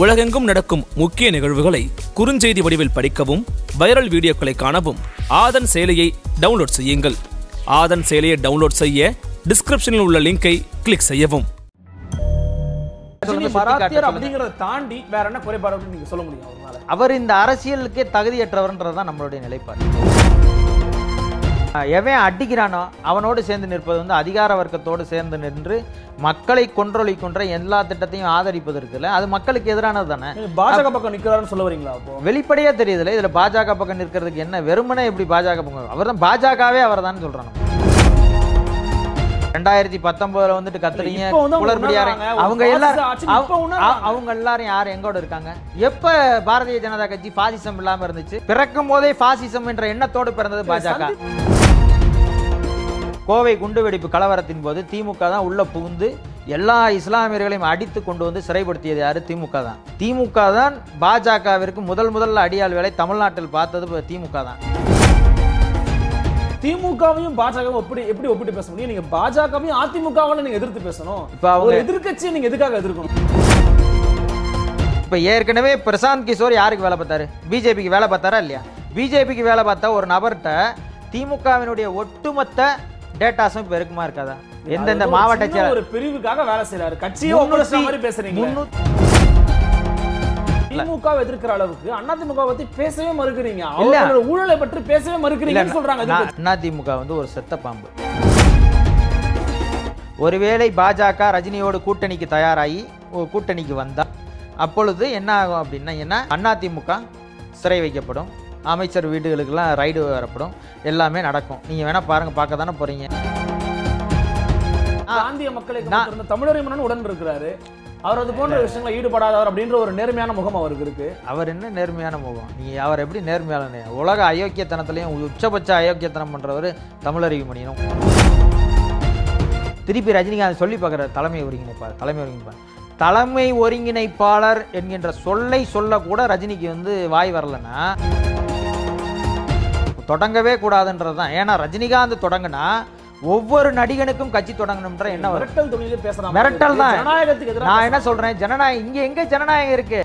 உலகெங்கும் நடக்கும் முக்கிய நிகழ்வுகளை குறுஞ்செய்தி வடிவில் படிக்கவும் வைரல் வீடியோக்களை காணவும் ஆதன் செயலியை டவுன்லோட் செய்யுங்கள் ஆதன் செயலியை டவுன்லோட் செய்ய டிஸ்கிரிப்ஷனில் உள்ள லிங்கை கிளிக் செய்யவும் தாண்டி வேற என்ன குறைபாடு நீங்க சொல்ல முடியும் அவர் இந்த அரசியலுக்கே தகுதியற்றவர்ன்றதுதான் நம்மளுடைய நிலைப்பாடு எவன் அடிக்கிறானோ அவனோடு சேர்ந்து நிற்பது வந்து அதிகார வர்க்கத்தோடு சேர்ந்து நின்று மக்களை கொன்றொழிக்கின்ற எல்லா திட்டத்தையும் ஆதரிப்பதற்கு இல்லை அது மக்களுக்கு எதிரானது தானே பாஜக பக்கம் நிற்கிறான்னு சொல்ல வரீங்களா வெளிப்படையாக தெரியுதுல்ல இதில் பாஜக பக்கம் நிற்கிறதுக்கு என்ன வெறுமனே எப்படி பாஜக பக்கம் அவர் தான் பாஜகவே அவர் தான் சொல்கிறான் ரெண்டாயிரத்தி பத்தொன்பதுல வந்துட்டு கத்துறீங்க குளறுபடியாரு அவங்க எல்லாரும் அவங்க எல்லாரும் யாரும் எங்கோட இருக்காங்க எப்ப பாரதிய ஜனதா கட்சி பாசிசம் இல்லாம இருந்துச்சு பிறக்கும் போதே பாசிசம் என்ற எண்ணத்தோடு பிறந்தது பாஜக கோவை குண்டுவெடிப்பு கலவரத்தின் போது திமுக தான் உள்ள புகுந்து எல்லா இஸ்லாமியர்களையும் அடித்து கொண்டு வந்து சிறைப்படுத்தியது யாரு திமுக தான் திமுக தான் பாஜகவிற்கு முதல் முதல்ல அடியாள் வேலை தமிழ்நாட்டில் பார்த்தது திமுக தான் திமுகவையும் பாஜகவும் எப்படி எப்படி ஒப்பிட்டு பேச முடியும் நீங்க பாஜகவையும் அதிமுகவால நீங்க எதிர்த்து பேசணும் இப்ப அவங்க எதிர்கட்சியை நீங்க எதுக்காக எதிர்க்கணும் இப்ப ஏற்கனவே பிரசாந்த் கிஷோர் யாருக்கு வேலை பார்த்தாரு பிஜேபிக்கு வேலை பார்த்தாரா இல்லையா பிஜேபிக்கு வேலை பார்த்தா ஒரு நபர்கிட்ட திமுகவினுடைய ஒட்டுமொத்த டேட்டாஸும் இப்ப இருக்குமா இருக்காதா எந்தெந்த மாவட்ட செயலர் ஒரு பிரிவுக்காக வேலை செய்யறாரு கட்சியை பேசுறீங்க திமுக எதிர்க்கிற அளவுக்கு அண்ணா திமுக பத்தி பேசவே மறுக்கிறீங்க அவங்களோட ஊழலை பற்றி பேசவே மறுக்கிறீங்கன்னு சொல்றாங்க அண்ணா திமுக வந்து ஒரு செத்த பாம்பு ஒருவேளை பாஜக ரஜினியோட கூட்டணிக்கு தயாராகி கூட்டணிக்கு வந்தா அப்பொழுது என்ன ஆகும் அப்படின்னா என்ன அதிமுக சிறை வைக்கப்படும் அமைச்சர் வீடுகளுக்கெல்லாம் ரைடு வரப்படும் எல்லாமே நடக்கும் நீங்கள் வேணால் பாருங்கள் பார்க்க தானே போகிறீங்க காந்திய மக்களை தமிழரை உடன் இருக்கிறாரு அவர் அது போன்ற விஷயங்களை ஈடுபடாதவர் அப்படின்ற ஒரு நேர்மையான முகம் அவருக்கு இருக்கு அவர் என்ன நேர்மையான முகம் நீ அவர் எப்படி நேர்மையாளனே உலக அயோக்கியத்தனத்திலையும் உச்சபட்ச அயோக்கியத்தனம் பண்றவர் தமிழறிவு மணியனும் திருப்பி ரஜினிகாந்த் சொல்லி பார்க்குற தலைமை ஒருங்கிணைப்பாளர் தலைமை ஒருங்கிணைப்பாளர் தலைமை ஒருங்கிணைப்பாளர் என்கின்ற சொல்லை சொல்லக்கூட ரஜினிக்கு வந்து வாய் வரலன்னா தொடங்கவே கூடாதுன்றது தான் ஏன்னா ரஜினிகாந்த் தொடங்கினா ஒவ்வொரு நடிகனுக்கும் கட்சி தொடங்கணும்ன்ற என்ன மிரட்டல் தொழில பேசுறாங்க மிரட்டல் தான் ஜனநாயகத்துக்கு எதிராக நான் என்ன சொல்றேன் ஜனநாயகம் இங்க எங்க ஜனநாயகம் இருக்கு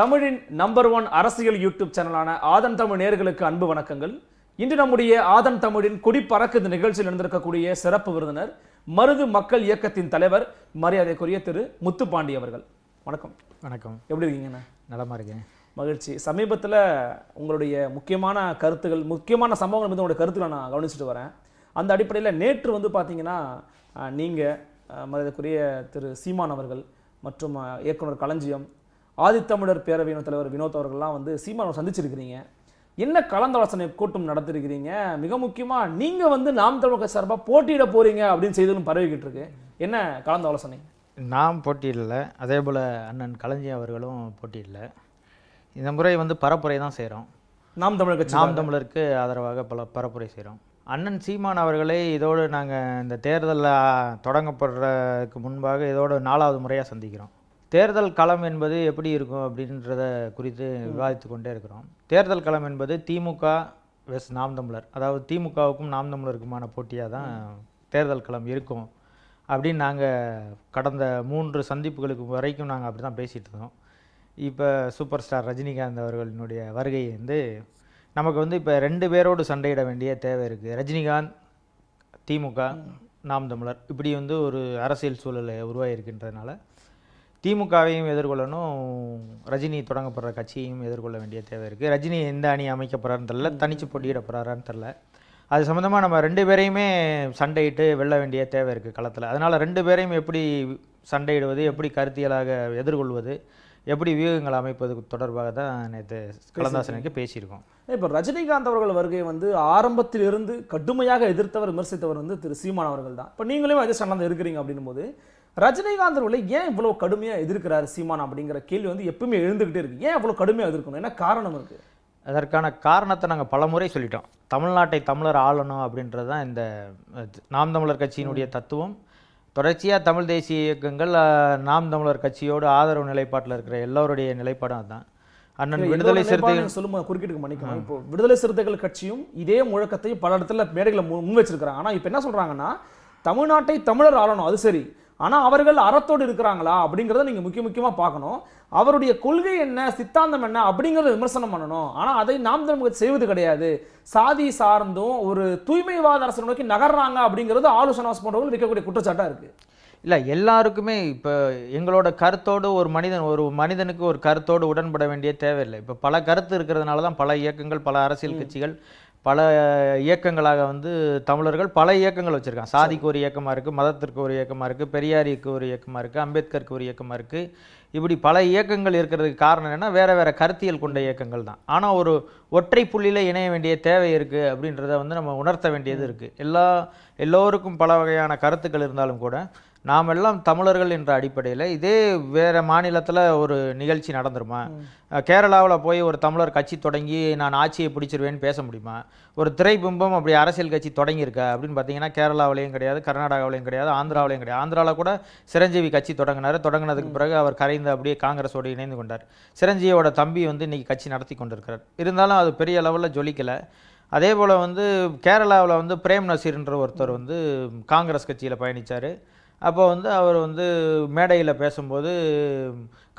தமிழின் நம்பர் ஒன் அரசியல் யூடியூப் சேனலான ஆதன் தமிழ் நேர்களுக்கு அன்பு வணக்கங்கள் இன்று நம்முடைய ஆதன் தமிழின் குடி பறக்குது நிகழ்ச்சியில் நடந்திருக்கக்கூடிய சிறப்பு விருந்தினர் மருது மக்கள் இயக்கத்தின் தலைவர் மரியாதைக்குரிய திரு முத்துப்பாண்டி அவர்கள் வணக்கம் வணக்கம் எப்படி இருக்கீங்கண்ணா நலமாக இருக்கேன் மகிழ்ச்சி சமீபத்தில் உங்களுடைய முக்கியமான கருத்துகள் முக்கியமான சம்பவங்கள் வந்து உங்களுடைய கருத்துக்களை நான் கவனிச்சுட்டு வரேன் அந்த அடிப்படையில் நேற்று வந்து பார்த்தீங்கன்னா நீங்கள் மரியாதைக்குரிய திரு சீமான் அவர்கள் மற்றும் இயக்குனர் களஞ்சியம் ஆதித்தமிழர் பேரவையின் தலைவர் வினோத் அவர்கள்லாம் வந்து சீமான் சந்திச்சிருக்கிறீங்க என்ன கலந்தாலோசனை கூட்டம் நடத்திருக்கிறீங்க மிக முக்கியமாக நீங்கள் வந்து நாம் தமிழக சார்பாக போட்டியிட போகிறீங்க அப்படின்னு செய்திகளும் பரவிக்கிட்டு இருக்கு என்ன கலந்தாலோசனை நாம் போட்டியிடல அதே போல் அண்ணன் கலைஞர் அவர்களும் போட்டியிடல இந்த முறை வந்து பரப்புரை தான் செய்கிறோம் நாம் தமிழர் நாம் தமிழருக்கு ஆதரவாக பல பரப்புரை செய்கிறோம் அண்ணன் சீமான் அவர்களை இதோடு நாங்கள் இந்த தேர்தலில் தொடங்கப்படுறதுக்கு முன்பாக இதோடு நாலாவது முறையாக சந்திக்கிறோம் தேர்தல் களம் என்பது எப்படி இருக்கும் அப்படின்றத குறித்து விவாதித்து கொண்டே இருக்கிறோம் தேர்தல் களம் என்பது திமுக வெஸ் நாம் தமிழர் அதாவது திமுகவுக்கும் நாம் தமிழருக்குமான போட்டியாக தான் தேர்தல் களம் இருக்கும் அப்படின்னு நாங்கள் கடந்த மூன்று சந்திப்புகளுக்கு வரைக்கும் நாங்கள் அப்படி தான் பேசிகிட்டு இருந்தோம் இப்போ சூப்பர் ஸ்டார் ரஜினிகாந்த் அவர்களினுடைய வருகை வந்து நமக்கு வந்து இப்போ ரெண்டு பேரோடு சண்டையிட வேண்டிய தேவை இருக்குது ரஜினிகாந்த் திமுக நாம் தமிழர் இப்படி வந்து ஒரு அரசியல் சூழலை உருவாகியிருக்கின்றதுனால திமுகவையும் எதிர்கொள்ளணும் ரஜினி தொடங்கப்படுற கட்சியையும் எதிர்கொள்ள வேண்டிய தேவை இருக்குது ரஜினி எந்த அணி அமைக்கப்படுறான்னு தெரில தனிச்சு போட்டியிடப்படுறாரான்னு தெரில அது சம்மந்தமாக நம்ம ரெண்டு பேரையுமே சண்டையிட்டு வெல்ல வேண்டிய தேவை இருக்குது களத்தில் அதனால் ரெண்டு பேரையும் எப்படி சண்டையிடுவது எப்படி கருத்தியலாக எதிர்கொள்வது எப்படி வியூகங்கள் அமைப்பது தொடர்பாக தான் நேற்று கலந்தாசனைக்கு பேசியிருக்கோம் இப்போ ரஜினிகாந்த் அவர்கள் வருகை வந்து ஆரம்பத்திலிருந்து கடுமையாக எதிர்த்தவர் விமர்சித்தவர் வந்து திரு சீமான் அவர்கள் தான் இப்போ நீங்களே அதே சண்டை இருக்கிறீங்க அப்படின்னும் போது ரஜினிகாந்த் அவர்களை ஏன் இவ்வளோ கடுமையாக எதிர்க்கிறார் சீமான் அப்படிங்கிற கேள்வி வந்து எப்பவுமே எழுந்துக்கிட்டே இருக்குது ஏன் இவ்வளோ கடுமையாக எதிர்க்கணும் என்ன காரணம் இருக்குது அதற்கான காரணத்தை நாங்கள் பல முறை சொல்லிட்டோம் தமிழ்நாட்டை தமிழர் ஆளணும் அப்படின்றது தான் இந்த நாம் தமிழர் கட்சியினுடைய தத்துவம் தொடர்ச்சியாக தமிழ் தேசிய இயக்கங்கள் நாம் தமிழர் கட்சியோடு ஆதரவு நிலைப்பாட்டில் இருக்கிற எல்லோருடைய நிலைப்பாடும் அதுதான் அண்ணன் விடுதலை சிறுத்தைகள் சொல்லும் குறுக்கிட்டு மன்னிக்கணும் இப்போ விடுதலை சிறுத்தைகள் கட்சியும் இதே முழக்கத்தையும் பல இடத்துல மேடைகளை முன் வச்சிருக்கிறாங்க ஆனால் இப்போ என்ன சொல்கிறாங்கன்னா தமிழ்நாட்டை தமிழர் ஆளணும் அது சரி ஆனால் அவர்கள் அறத்தோடு இருக்கிறாங்களா அப்படிங்கிறத நீங்கள் முக்கிய முக்கியமாக பார்க்கணும் அவருடைய கொள்கை என்ன சித்தாந்தம் என்ன அப்படிங்கிறத விமர்சனம் பண்ணணும் ஆனால் அதை நாம் நமக்கு செய்வது கிடையாது சாதி சார்ந்தும் ஒரு தூய்மைவாத அரசு நோக்கி நகர்றாங்க அப்படிங்கிறது ஆலோசனை போன்றவர்கள் வைக்கக்கூடிய குற்றச்சாட்டாக இருக்குது இல்லை எல்லாருக்குமே இப்போ எங்களோட கருத்தோடு ஒரு மனிதன் ஒரு மனிதனுக்கு ஒரு கருத்தோடு உடன்பட வேண்டிய தேவையில்லை இப்போ பல கருத்து இருக்கிறதுனால தான் பல இயக்கங்கள் பல அரசியல் கட்சிகள் பல இயக்கங்களாக வந்து தமிழர்கள் பல இயக்கங்கள் வச்சுருக்காங்க சாதிக்கு ஒரு இயக்கமாக இருக்குது மதத்திற்கு ஒரு இயக்கமாக இருக்குது பெரியாரிக்கு ஒரு இயக்கமாக இருக்குது அம்பேத்கருக்கு ஒரு இயக்கமாக இருக்குது இப்படி பல இயக்கங்கள் இருக்கிறதுக்கு காரணம் என்ன வேறு வேறு கருத்தியல் கொண்ட இயக்கங்கள் தான் ஆனால் ஒரு ஒற்றை புள்ளியில் இணைய வேண்டிய தேவை இருக்குது அப்படின்றத வந்து நம்ம உணர்த்த வேண்டியது இருக்குது எல்லா எல்லோருக்கும் பல வகையான கருத்துக்கள் இருந்தாலும் கூட நாம் எல்லாம் தமிழர்கள் என்ற அடிப்படையில் இதே வேறு மாநிலத்தில் ஒரு நிகழ்ச்சி நடந்துருமா கேரளாவில் போய் ஒரு தமிழர் கட்சி தொடங்கி நான் ஆட்சியை பிடிச்சிருவேன்னு பேச முடியுமா ஒரு திரைபிம்பம் அப்படி அரசியல் கட்சி தொடங்கியிருக்கா அப்படின்னு பார்த்தீங்கன்னா கேரளாவிலையும் கிடையாது கர்நாடகாவிலையும் கிடையாது ஆந்திராவிலையும் கிடையாது ஆந்திராவில் கூட சிரஞ்சீவி கட்சி தொடங்கினார் தொடங்கினதுக்கு பிறகு அவர் கரைந்து அப்படியே காங்கிரஸோடு இணைந்து கொண்டார் சிரஞ்சீவியோட தம்பி வந்து இன்றைக்கி கட்சி நடத்தி கொண்டிருக்கிறார் இருந்தாலும் அது பெரிய லெவலில் ஜொலிக்கலை அதே போல் வந்து கேரளாவில் வந்து பிரேம் நசீர்ன்ற ஒருத்தர் வந்து காங்கிரஸ் கட்சியில் பயணித்தார் அப்போ வந்து அவர் வந்து மேடையில் பேசும்போது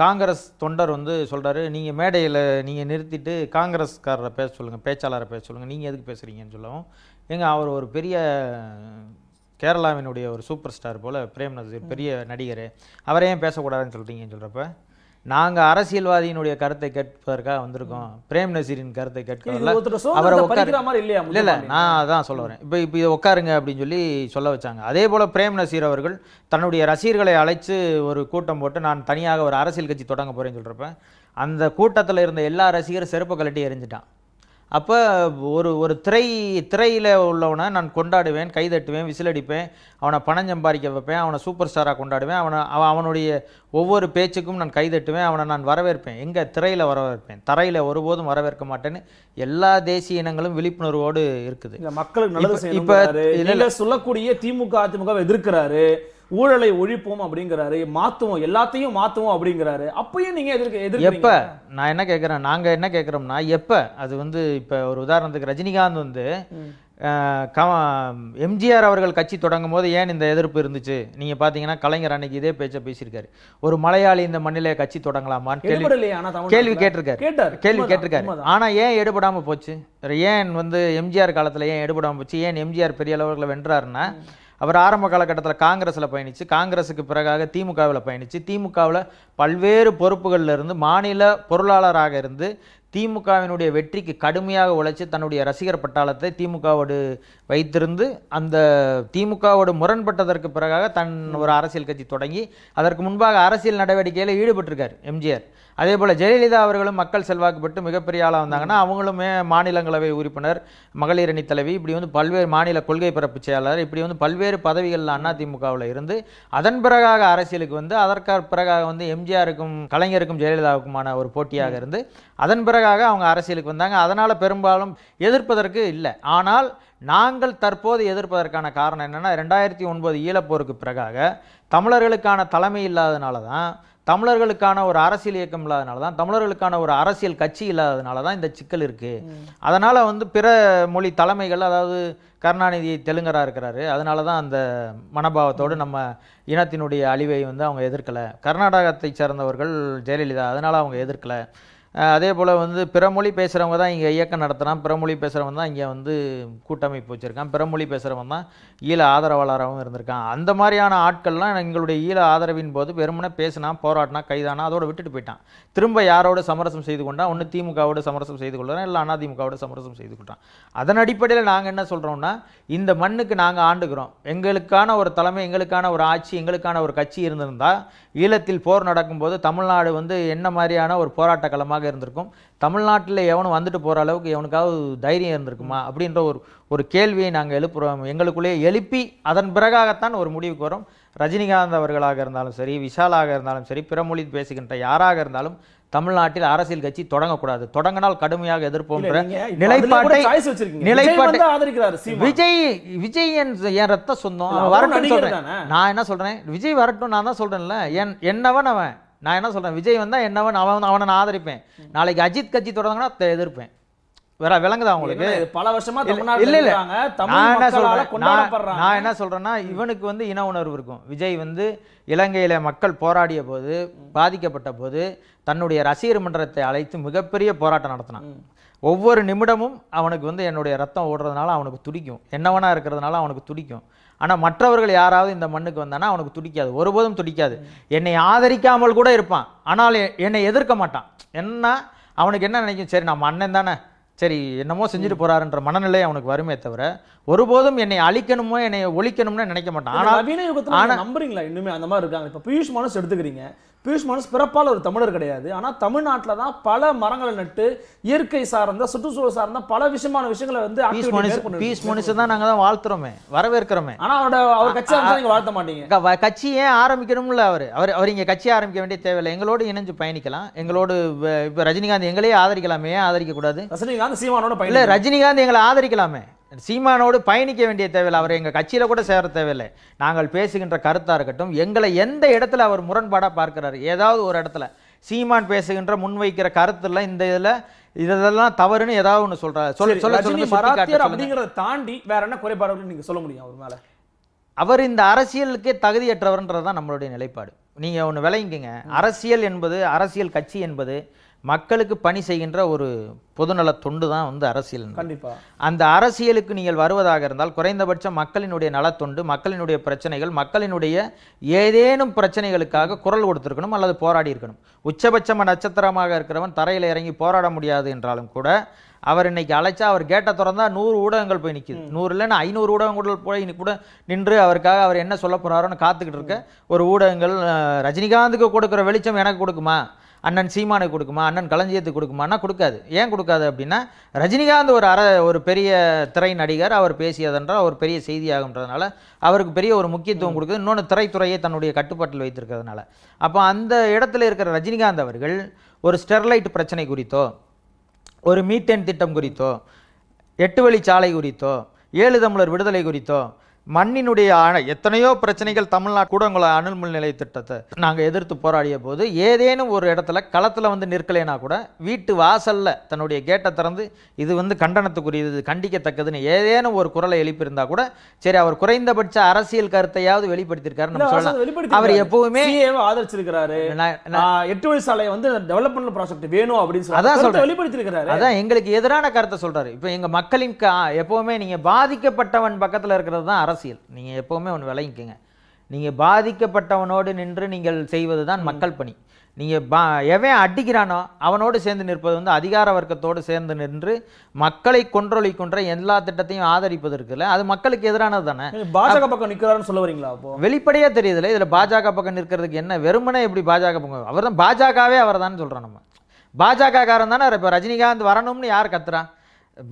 காங்கிரஸ் தொண்டர் வந்து சொல்கிறாரு நீங்கள் மேடையில் நீங்கள் நிறுத்திட்டு காங்கிரஸ்காரரை பேச சொல்லுங்கள் பேச்சாளரை பேச சொல்லுங்கள் நீங்கள் எதுக்கு பேசுகிறீங்கன்னு சொல்லவும் எங்க அவர் ஒரு பெரிய கேரளாவினுடைய ஒரு சூப்பர் ஸ்டார் போல் பிரேம் நசீர் பெரிய நடிகர் அவரையும் பேசக்கூடாதுன்னு சொல்கிறீங்கன்னு சொல்கிறப்ப நாங்கள் அரசியல்வாதியினுடைய கருத்தை கேட்பதற்காக வந்திருக்கோம் பிரேம் நசீரின் கருத்தை கேட்கல அவரை இல்லையா இல்லை நான் அதான் சொல்ல வரேன் இப்போ இப்போ இதை உட்காருங்க அப்படின்னு சொல்லி சொல்ல வச்சாங்க அதே போல் பிரேம் நசீர் அவர்கள் தன்னுடைய ரசிகர்களை அழைச்சு ஒரு கூட்டம் போட்டு நான் தனியாக ஒரு அரசியல் கட்சி தொடங்க போகிறேன்னு சொல்கிறப்ப அந்த கூட்டத்தில் இருந்த எல்லா ரசிகரும் செருப்பு கலட்டி எரிஞ்சிட்டான் அப்போ ஒரு ஒரு திரை திரையில் உள்ளவனை நான் கொண்டாடுவேன் கைதட்டுவேன் விசிலடிப்பேன் அவனை பணம் சம்பாதிக்க வைப்பேன் அவனை சூப்பர் ஸ்டாராக கொண்டாடுவேன் அவனை அவனுடைய ஒவ்வொரு பேச்சுக்கும் நான் கைதட்டுவேன் அவனை நான் வரவேற்பேன் எங்கே திரையில் வரவேற்பேன் தரையில் ஒருபோதும் வரவேற்க மாட்டேன்னு எல்லா தேசிய இனங்களும் விழிப்புணர்வோடு இருக்குது மக்களுக்கு நல்லது இப்போ சொல்லக்கூடிய திமுக அதிமுக எதிர்க்கிறாரு ஊழலை ஒழிப்போம் அப்படிங்கிறாரு மாத்துவோம் எல்லாத்தையும் மாத்துவோம் அப்படிங்கிறாரு அப்பயும் நீங்க எதிர்க்க எதிர்க்க எப்ப நான் என்ன கேட்கறேன் நாங்க என்ன கேட்கறோம்னா எப்ப அது வந்து இப்ப ஒரு உதாரணத்துக்கு ரஜினிகாந்த் வந்து எம்ஜிஆர் அவர்கள் கட்சி தொடங்கும் போது ஏன் இந்த எதிர்ப்பு இருந்துச்சு நீங்க பாத்தீங்கன்னா கலைஞர் அன்னைக்கு இதே பேச்ச பேசியிருக்காரு ஒரு மலையாளி இந்த மண்ணிலே கட்சி தொடங்கலாமான்னு கேள்வி கேட்டிருக்காரு கேள்வி கேட்டிருக்காரு ஆனா ஏன் எடுபடாம போச்சு ஏன் வந்து எம்ஜிஆர் காலத்துல ஏன் எடுபடாம போச்சு ஏன் எம்ஜிஆர் பெரிய அளவுகளை வென்றாருன்னா அவர் ஆரம்ப காலகட்டத்தில் காங்கிரஸில் பயணித்து காங்கிரஸுக்கு பிறகாக திமுகவில் பயணித்து திமுகவில் பல்வேறு பொறுப்புகளில் இருந்து மாநில பொருளாளராக இருந்து திமுகவினுடைய வெற்றிக்கு கடுமையாக உழைச்சி தன்னுடைய ரசிகர் பட்டாளத்தை திமுகவோடு வைத்திருந்து அந்த திமுகவோடு முரண்பட்டதற்கு பிறகாக தன் ஒரு அரசியல் கட்சி தொடங்கி அதற்கு முன்பாக அரசியல் நடவடிக்கையில் ஈடுபட்டிருக்கார் எம்ஜிஆர் அதே போல் ஜெயலலிதா அவர்களும் மக்கள் செல்வாக்கு பெற்று மிகப்பெரிய ஆளாக வந்தாங்கன்னா அவங்களுமே மாநிலங்களவை உறுப்பினர் மகளிர் அணி தலைவி இப்படி வந்து பல்வேறு மாநில கொள்கை பரப்பு செயலாளர் இப்படி வந்து பல்வேறு பதவிகளில் அதிமுகவில் இருந்து அதன் பிறகாக அரசியலுக்கு வந்து அதற்கு பிறகாக வந்து எம்ஜிஆருக்கும் கலைஞருக்கும் ஜெயலலிதாவுக்குமான ஒரு போட்டியாக இருந்து அதன் பிறகாக அவங்க அரசியலுக்கு வந்தாங்க அதனால் பெரும்பாலும் எதிர்ப்பதற்கு இல்லை ஆனால் நாங்கள் தற்போது எதிர்ப்பதற்கான காரணம் என்னென்னா ரெண்டாயிரத்தி ஒன்பது ஈழப்போருக்கு பிறகாக தமிழர்களுக்கான தலைமை இல்லாததுனால தான் தமிழர்களுக்கான ஒரு அரசியல் இயக்கம் இல்லாதனால தான் தமிழர்களுக்கான ஒரு அரசியல் கட்சி இல்லாதனால தான் இந்த சிக்கல் இருக்குது அதனால் வந்து பிற மொழி தலைமைகள் அதாவது கருணாநிதி தெலுங்கராக இருக்கிறாரு அதனால தான் அந்த மனபாவத்தோடு நம்ம இனத்தினுடைய அழிவை வந்து அவங்க எதிர்க்கலை கர்நாடகத்தை சேர்ந்தவர்கள் ஜெயலலிதா அதனால் அவங்க எதிர்க்கலை அதே போல் வந்து பிற மொழி பேசுகிறவங்க தான் இங்கே இயக்கம் நடத்துகிறான் பிற மொழி தான் இங்கே வந்து கூட்டமைப்பு வச்சுருக்கான் பிற மொழி தான் ஈழ ஆதரவாளராகவும் இருந்திருக்கான் அந்த மாதிரியான ஆட்கள்லாம் எங்களுடைய ஈழ ஆதரவின் போது வெறுமனே பேசினா போராட்டினா கைதானா அதோட விட்டுட்டு போயிட்டான் திரும்ப யாரோட சமரசம் செய்து கொண்டா ஒன்று திமுகவோட சமரசம் செய்து கொள்கிறான் இல்லை அதிமுகவோட சமரசம் செய்து கொண்டான் அதன் அடிப்படையில் நாங்கள் என்ன சொல்கிறோம்னா இந்த மண்ணுக்கு நாங்கள் ஆண்டுகிறோம் எங்களுக்கான ஒரு தலைமை எங்களுக்கான ஒரு ஆட்சி எங்களுக்கான ஒரு கட்சி இருந்திருந்தால் ஈழத்தில் போர் நடக்கும்போது தமிழ்நாடு வந்து என்ன மாதிரியான ஒரு போராட்ட களமாக இருந்திருக்கும் தமிழ்நாட்டில் எவனும் வந்துட்டு போகிற அளவுக்கு எவனுக்காவது தைரியம் இருந்திருக்குமா அப்படின்ற ஒரு ஒரு கேள்வியை நாங்கள் எழுப்புகிறோம் எங்களுக்குள்ளேயே எழுப்பி அதன் பிறகாகத்தான் ஒரு முடிவுக்கு வரும் ரஜினிகாந்த் அவர்களாக இருந்தாலும் சரி விஷாலாக இருந்தாலும் சரி பிற மொழி பேசுகின்ற யாராக இருந்தாலும் தமிழ்நாட்டில் அரசியல் கட்சி தொடங்கக்கூடாது தொடங்கினால் கடுமையாக எதிர்ப்போம் நிலைப்பாட்டை நிலைப்பாட்டை விஜய் விஜய் என் என் ரத்த சொந்தம் வரட்டும் சொல்றேன் நான் என்ன சொல்றேன் விஜய் வரட்டும் நான் தான் சொல்றேன்ல என் என்னவன் அவன் நான் என்ன சொல்கிறேன் விஜய் வந்தால் என்னவன் அவன் அவனை நான் ஆதரிப்பேன் நாளைக்கு அஜித் கட்சி தொடங்கினா எதிர்ப்பேன் வேற விளங்குதா அவங்களுக்கு பல வருஷமா இல்ல இல்ல நான் என்ன சொல்றேன் நான் என்ன சொல்றேன்னா இவனுக்கு வந்து இன உணர்வு இருக்கும் விஜய் வந்து இலங்கையில மக்கள் போராடிய போது பாதிக்கப்பட்ட போது தன்னுடைய ரசிகர் மன்றத்தை அழைத்து மிகப்பெரிய போராட்டம் நடத்தினான் ஒவ்வொரு நிமிடமும் அவனுக்கு வந்து என்னுடைய ரத்தம் ஓடுறதுனால அவனுக்கு துடிக்கும் என்னவனா இருக்கிறதுனால அவனுக்கு துடிக்கும் ஆனால் மற்றவர்கள் யாராவது இந்த மண்ணுக்கு வந்தானா அவனுக்கு துடிக்காது ஒருபோதும் துடிக்காது என்னை ஆதரிக்காமல் கூட இருப்பான் ஆனால் என்னை எதிர்க்க மாட்டான் என்ன அவனுக்கு என்ன நினைக்கும் சரி நான் மண்ணன் தானே சரி என்னமோ செஞ்சுட்டு போறாருன்ற மனநிலை அவனுக்கு வருமே தவிர ஒருபோதும் என்னை அழிக்கணுமோ என்னை ஒழிக்கணும்னு நினைக்க மாட்டான் ஆனால் நம்புறீங்களா இன்னுமே அந்த மாதிரி இருக்காங்க இப்போ பியூஷ் மனசு எடுத்துக்கிறீங்க பியூஷ் மனுஷ் பிறப்பால் ஒரு தமிழர் கிடையாது ஆனால் தமிழ்நாட்டில் தான் பல மரங்களை நட்டு இயற்கை சார்ந்த சுற்றுச்சூழல் சார்ந்த பல விஷயமான விஷயங்களை வந்து பியூஷ் மனுஷ தான் நாங்கள் தான் வாழ்த்துறோமே வரவேற்கிறோமே ஆனால் அவரோட அவர் கட்சி நீங்கள் வாழ்த்த மாட்டீங்க கட்சி ஏன் ஆரம்பிக்கணும்ல அவர் அவர் அவர் இங்கே கட்சி ஆரம்பிக்க வேண்டிய தேவையில்லை எங்களோடு இணைஞ்சு பயணிக்கலாம் எங்களோடு இப்போ ரஜினிகாந்த் எங்களையே ஆதரிக்கலாமே ஆதரிக்கக்கூடாது ரஜினிகாந்த் சீமானோட இல்லை ரஜினிகாந்த் எங்களை ஆதரிக்கலாமே சீமானோடு பயணிக்க வேண்டிய தேவையில்லை அவர் எங்கள் கட்சியில் கூட சேர தேவையில்லை நாங்கள் பேசுகின்ற கருத்தாக இருக்கட்டும் எங்களை எந்த இடத்துல அவர் முரண்பாடாக பார்க்கிறார் ஏதாவது ஒரு இடத்துல சீமான் பேசுகின்ற முன்வைக்கிற கருத்துலாம் இந்த இதில் இதெல்லாம் தவறுன்னு ஏதாவது ஒன்று சொல்கிறார் சொல்ல சொல்ல சொல்லுங்க அப்படிங்கிறத தாண்டி வேற என்ன குறைபாடுன்னு நீங்கள் சொல்ல முடியும் அவர் மேலே அவர் இந்த அரசியலுக்கே தகுதியற்றவர்ன்றது தான் நம்மளுடைய நிலைப்பாடு நீங்கள் ஒன்று விளையுங்க அரசியல் என்பது அரசியல் கட்சி என்பது மக்களுக்கு பணி செய்கின்ற ஒரு பொதுநல தொண்டு தான் வந்து அரசியல் கண்டிப்பாக அந்த அரசியலுக்கு நீங்கள் வருவதாக இருந்தால் குறைந்தபட்சம் மக்களினுடைய நலத்தொண்டு மக்களினுடைய பிரச்சனைகள் மக்களினுடைய ஏதேனும் பிரச்சனைகளுக்காக குரல் கொடுத்துருக்கணும் அல்லது போராடி இருக்கணும் உச்சபட்சம நட்சத்திரமாக இருக்கிறவன் தரையில் இறங்கி போராட முடியாது என்றாலும் கூட அவர் இன்னைக்கு அழைச்சா அவர் கேட்ட திறந்தா நூறு ஊடகங்கள் போய் நிற்கிது நூறு இல்லைன்னா ஐநூறு ஊடகங்கள் போய் கூட நின்று அவருக்காக அவர் என்ன சொல்ல போகிறாரோன்னு காத்துக்கிட்டு இருக்க ஒரு ஊடகங்கள் ரஜினிகாந்துக்கு கொடுக்குற வெளிச்சம் எனக்கு கொடுக்குமா அண்ணன் சீமானுக்கு கொடுக்குமா அண்ணன் களஞ்சியத்துக்கு கொடுக்குமானா கொடுக்காது ஏன் கொடுக்காது அப்படின்னா ரஜினிகாந்த் ஒரு அற ஒரு பெரிய திரை நடிகர் அவர் பேசியதென்றால் அவர் பெரிய செய்தியாகுன்றதுனால அவருக்கு பெரிய ஒரு முக்கியத்துவம் கொடுக்குது இன்னொன்று திரைத்துறையை தன்னுடைய கட்டுப்பாட்டில் வைத்திருக்கிறதுனால அப்போ அந்த இடத்துல இருக்கிற ரஜினிகாந்த் அவர்கள் ஒரு ஸ்டெர்லைட் பிரச்சனை குறித்தோ ஒரு மீட்டேன் திட்டம் குறித்தோ எட்டு வழி சாலை குறித்தோ ஏழு தமிழர் விடுதலை குறித்தோ மண்ணினுடைய ஆணை எத்தனையோ பிரச்சனைகள் தமிழ்நாடு கூடங்குள மின் நிலைய திட்டத்தை நாங்கள் எதிர்த்து போராடிய போது ஏதேனும் ஒரு இடத்துல களத்தில் வந்து நிற்கலைனா கூட வீட்டு வாசலில் தன்னுடைய கேட்டை திறந்து இது வந்து கண்டனத்துக்குரியது கண்டிக்கத்தக்கதுன்னு ஏதேனும் ஒரு குரலை எழுப்பியிருந்தா கூட சரி அவர் குறைந்தபட்ச அரசியல் கருத்தையாவது வெளிப்படுத்தியிருக்காரு நம்ம சொல்லலாம் அவர் எப்பவுமே ஆதரிச்சிருக்கிறாரு எட்டு வயசு சாலையை வந்து டெவலப்மெண்ட் ப்ராஜெக்ட் வேணும் அப்படின்னு சொல்லி அதான் சொல்ற அதான் எங்களுக்கு எதிரான கருத்தை சொல்றாரு இப்போ எங்க மக்களின் எப்பவுமே நீங்க பாதிக்கப்பட்டவன் பக்கத்தில் இருக்கிறது தான் அரசு அரசியல் நீங்கள் எப்போவுமே ஒன்று விளங்கிக்கங்க நீங்கள் பாதிக்கப்பட்டவனோடு நின்று நீங்கள் செய்வது தான் மக்கள் பணி நீங்கள் பா எவன் அடிக்கிறானோ அவனோடு சேர்ந்து நிற்பது வந்து அதிகார வர்க்கத்தோடு சேர்ந்து நின்று மக்களை கொன்ற எல்லா திட்டத்தையும் ஆதரிப்பது இருக்குல்ல அது மக்களுக்கு எதிரானது தானே பாஜக பக்கம் நிற்கிறாருன்னு சொல்ல வரீங்களா அப்போ வெளிப்படையாக தெரியுதுல்ல இதில் பாஜக பக்கம் நிற்கிறதுக்கு என்ன வெறுமனே எப்படி பாஜக பக்கம் அவர் தான் பாஜகவே அவர் தான் சொல்கிறோம் நம்ம பாஜக காரன் தானே இப்போ ரஜினிகாந்த் வரணும்னு யார் கத்துறான்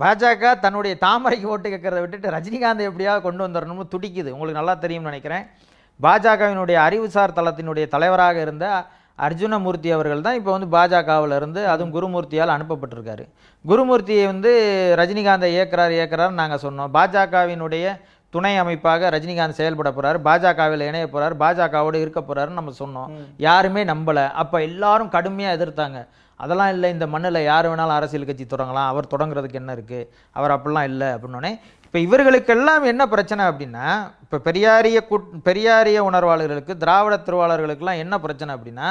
பாஜக தன்னுடைய தாமரைக்கு ஓட்டு கேட்கறத விட்டுட்டு ரஜினிகாந்த் எப்படியாவது கொண்டு வந்துடணும்னு துடிக்குது உங்களுக்கு நல்லா தெரியும்னு நினைக்கிறேன் பாஜகவினுடைய அறிவுசார் தளத்தினுடைய தலைவராக இருந்த அர்ஜுனமூர்த்தி அவர்கள் தான் இப்போ வந்து பாஜகவில் இருந்து அதுவும் குருமூர்த்தியால் அனுப்பப்பட்டிருக்காரு குருமூர்த்தியை வந்து ரஜினிகாந்தை இயக்கிறார் இயக்கிறார் நாங்கள் சொன்னோம் பாஜகவினுடைய துணை அமைப்பாக ரஜினிகாந்த் செயல்பட போகிறார் பாஜகவில் இணைய போகிறார் பாஜகவோடு இருக்க போகிறாருன்னு நம்ம சொன்னோம் யாருமே நம்பலை அப்போ எல்லாரும் கடுமையாக எதிர்த்தாங்க அதெல்லாம் இல்லை இந்த மண்ணில் யார் வேணாலும் அரசியல் கட்சி தொடங்கலாம் அவர் தொடங்குறதுக்கு என்ன இருக்குது அவர் அப்படிலாம் இல்லை அப்படின்னோடனே இப்போ இவர்களுக்கெல்லாம் என்ன பிரச்சனை அப்படின்னா இப்போ பெரியாரிய கூட் பெரியாரிய உணர்வாளர்களுக்கு திராவிட திருவாளர்களுக்கெல்லாம் என்ன பிரச்சனை அப்படின்னா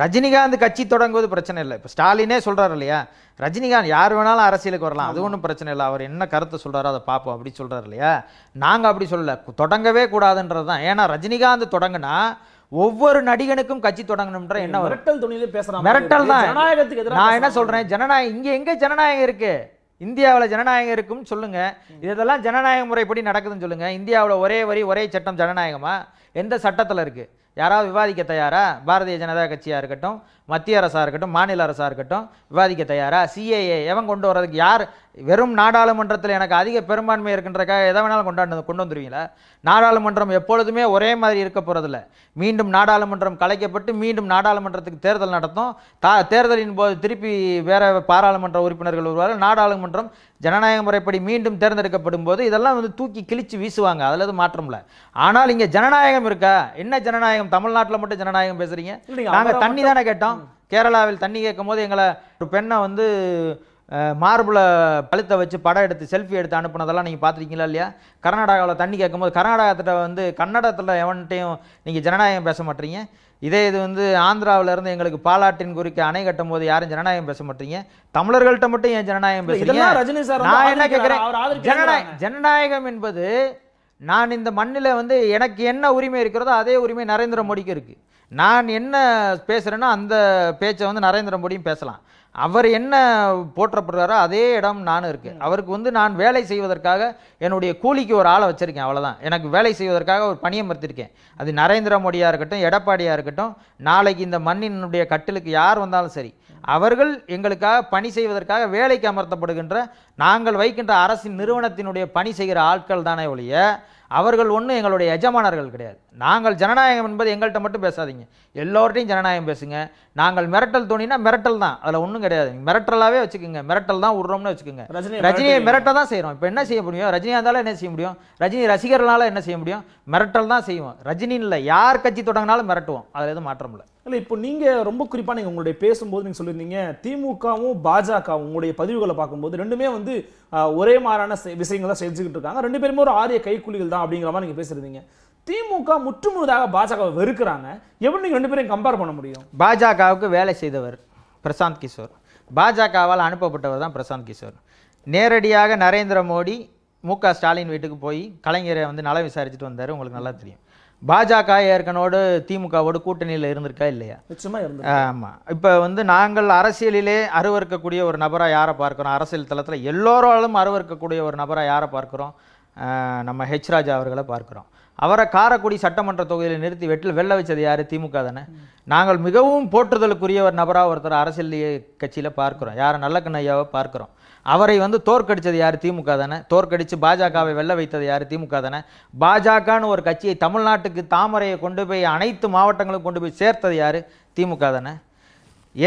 ரஜினிகாந்த் கட்சி தொடங்குவது பிரச்சனை இல்லை இப்போ ஸ்டாலினே சொல்கிறார் இல்லையா ரஜினிகாந்த் யார் வேணாலும் அரசியலுக்கு வரலாம் அது ஒன்றும் பிரச்சனை இல்லை அவர் என்ன கருத்தை சொல்கிறாரோ அதை பார்ப்போம் அப்படி சொல்கிறார் இல்லையா நாங்கள் அப்படி சொல்லலை தொடங்கவே கூடாதுன்றது தான் ஏன்னா ரஜினிகாந்த் தொடங்கினா ஒவ்வொரு நடிகனுக்கும் கட்சி தொடங்கணும்ன்ற என்ன மிரட்டல் துணியில பேசுறாங்க மிரட்டல் தான் ஜனநாயகத்துக்கு நான் என்ன சொல்றேன் ஜனநாயகம் இங்க எங்க ஜனநாயகம் இருக்கு இந்தியாவில் ஜனநாயகம் இருக்கும்னு சொல்லுங்க இதெல்லாம் ஜனநாயக முறைப்படி நடக்குதுன்னு சொல்லுங்க இந்தியாவில் ஒரே வரி ஒரே சட்டம் ஜனநாயகமா எந்த சட்டத்தில் இருக்கு யாராவது விவாதிக்க தயாரா பாரதிய ஜனதா கட்சியாக இருக்கட்டும் மத்திய அரசாக இருக்கட்டும் மாநில அரசாக இருக்கட்டும் விவாதிக்க தயாரா சிஏஏ எவன் கொண்டு வர்றதுக்கு யார் வெறும் நாடாளுமன்றத்தில் எனக்கு அதிக பெரும்பான்மை இருக்கின்றக்காக எதை வேணாலும் கொண்டாடு கொண்டு வந்துருவீங்களா நாடாளுமன்றம் எப்பொழுதுமே ஒரே மாதிரி இருக்க போகிறதில்ல மீண்டும் நாடாளுமன்றம் கலைக்கப்பட்டு மீண்டும் நாடாளுமன்றத்துக்கு தேர்தல் நடத்தும் தா தேர்தலின் போது திருப்பி வேறு பாராளுமன்ற உறுப்பினர்கள் வருவார் நாடாளுமன்றம் ஜனநாயக முறைப்படி மீண்டும் தேர்ந்தெடுக்கப்படும் போது இதெல்லாம் வந்து தூக்கி கிழிச்சு வீசுவாங்க அதில் எதுவும் இல்லை ஆனால் இங்கே ஜனநாயகம் இருக்கா என்ன ஜனநாயகம் தமிழ்நாட்டில் மட்டும் ஜனநாயகம் பேசுகிறீங்க நாங்கள் தண்ணி தானே கேட்டோம் கேரளாவில் தண்ணி கேட்கும் போது எங்களை ஒரு பெண்ணை வந்து மார்பில் பழுத்தை வச்சு படம் எடுத்து செல்ஃபி எடுத்து அனுப்புனதெல்லாம் நீங்கள் பார்த்துருக்கீங்களா இல்லையா கர்நாடகாவில் தண்ணி கேட்கும்போது கர்நாடகத்திட்ட வந்து கன்னடத்தில் எவன்கிட்டையும் நீங்கள் ஜனநாயகம் பேச மாட்டீங்க இதே இது வந்து ஆந்திராவிலேருந்து எங்களுக்கு பாலாட்டின் குறிக்க அணை கட்டும் போது யாரும் ஜனநாயகம் பேச மாட்டீங்க தமிழர்கள்ட்ட மட்டும் ஏன் ஜனநாயகம் பேசுறீங்க ரஜினி சார் நான் என்ன கேட்குறேன் ஜனநாயகம் ஜனநாயகம் என்பது நான் இந்த மண்ணில் வந்து எனக்கு என்ன உரிமை இருக்கிறதோ அதே உரிமை நரேந்திர மோடிக்கு இருக்குது நான் என்ன பேசுகிறேன்னா அந்த பேச்சை வந்து நரேந்திர மோடியும் பேசலாம் அவர் என்ன போற்றப்படுறாரோ அதே இடம் நானும் இருக்குது அவருக்கு வந்து நான் வேலை செய்வதற்காக என்னுடைய கூலிக்கு ஒரு ஆளை வச்சுருக்கேன் அவ்வளோதான் எனக்கு வேலை செய்வதற்காக ஒரு பணியமர்த்திருக்கேன் அது நரேந்திர மோடியாக இருக்கட்டும் எடப்பாடியாக இருக்கட்டும் நாளைக்கு இந்த மண்ணினுடைய கட்டிலுக்கு யார் வந்தாலும் சரி அவர்கள் எங்களுக்காக பணி செய்வதற்காக வேலைக்கு அமர்த்தப்படுகின்ற நாங்கள் வைக்கின்ற அரசின் நிறுவனத்தினுடைய பணி செய்கிற ஆட்கள் தானே ஒழிய அவர்கள் ஒன்றும் எங்களுடைய எஜமானர்கள் கிடையாது நாங்கள் ஜனநாயகம் என்பது எங்கள்கிட்ட மட்டும் பேசாதீங்க எல்லோர்ட்டையும் ஜனநாயகம் பேசுங்க நாங்கள் மிரட்டல் தோணினா மிரட்டல் தான் அதில் ஒன்றும் கிடையாது மிரட்டலாகவே வச்சுக்கோங்க மிரட்டல் தான் விடுறோம்னு வச்சுக்கோங்க ரஜினியை மிரட்ட தான் செய்கிறோம் இப்போ என்ன செய்ய முடியும் ரஜினியாக இருந்தாலும் என்ன செய்ய முடியும் ரஜினி ரசிகர்களால் என்ன செய்ய முடியும் மிரட்டல் தான் செய்வோம் ரஜினி இல்லை யார் கட்சி தொடங்கினாலும் மிரட்டுவோம் அதில் எதுவும் மாற்றம் இல்லை இல்லை இப்போ நீங்கள் ரொம்ப குறிப்பாக நீங்கள் உங்களுடைய பேசும்போது நீங்கள் சொல்லியிருந்தீங்க திமுகவும் பாஜகவும் உங்களுடைய பதிவுகளை பார்க்கும்போது ரெண்டுமே வந்து வந்து ஒரே மாறான விஷயங்கள் தான் செஞ்சுக்கிட்டு இருக்காங்க ரெண்டு பேருமே ஒரு ஆரிய கைக்குலிகள் தான் அப்படிங்கிற மாதிரி நீங்கள் பேசுறீங்க திமுக முற்றுமுழுதாக பாஜக வெறுக்கிறாங்க எப்படி நீங்கள் ரெண்டு பேரையும் கம்பேர் பண்ண முடியும் பாஜகவுக்கு வேலை செய்தவர் பிரசாந்த் கிஷோர் பாஜகவால் அனுப்பப்பட்டவர் தான் பிரசாந்த் கிஷோர் நேரடியாக நரேந்திர மோடி மு ஸ்டாலின் வீட்டுக்கு போய் கலைஞரை வந்து நலம் விசாரிச்சுட்டு வந்தார் உங்களுக்கு நல்லா தெரியும் பாஜக ஏற்கனோடு திமுகவோடு கூட்டணியில் இருந்திருக்கா இல்லையா நிச்சயமா இருந்து ஆமாம் இப்போ வந்து நாங்கள் அரசியலிலே அருவறுக்கக்கூடிய ஒரு நபராக யாரை பார்க்குறோம் அரசியல் தளத்தில் எல்லோராலும் அருவறுக்கக்கூடிய ஒரு நபராக யாரை பார்க்குறோம் நம்ம ஹெச் ராஜா அவர்களை பார்க்குறோம் அவரை காரக்குடி சட்டமன்ற தொகுதியில் நிறுத்தி வெட்டில் வெள்ள வச்சது யார் திமுக தானே நாங்கள் மிகவும் போற்றுதலுக்குரிய ஒரு நபராக ஒருத்தர் அரசியல் கட்சியில் பார்க்குறோம் யாரை நல்ல கண்ணையாவை பார்க்குறோம் அவரை வந்து தோற்கடித்தது யார் திமுக தானே தோற்கடித்து பாஜகவை வெல்ல வைத்தது யார் திமுக தானே பாஜகன்னு ஒரு கட்சியை தமிழ்நாட்டுக்கு தாமரையை கொண்டு போய் அனைத்து மாவட்டங்களும் கொண்டு போய் சேர்த்தது யார் திமுக தானே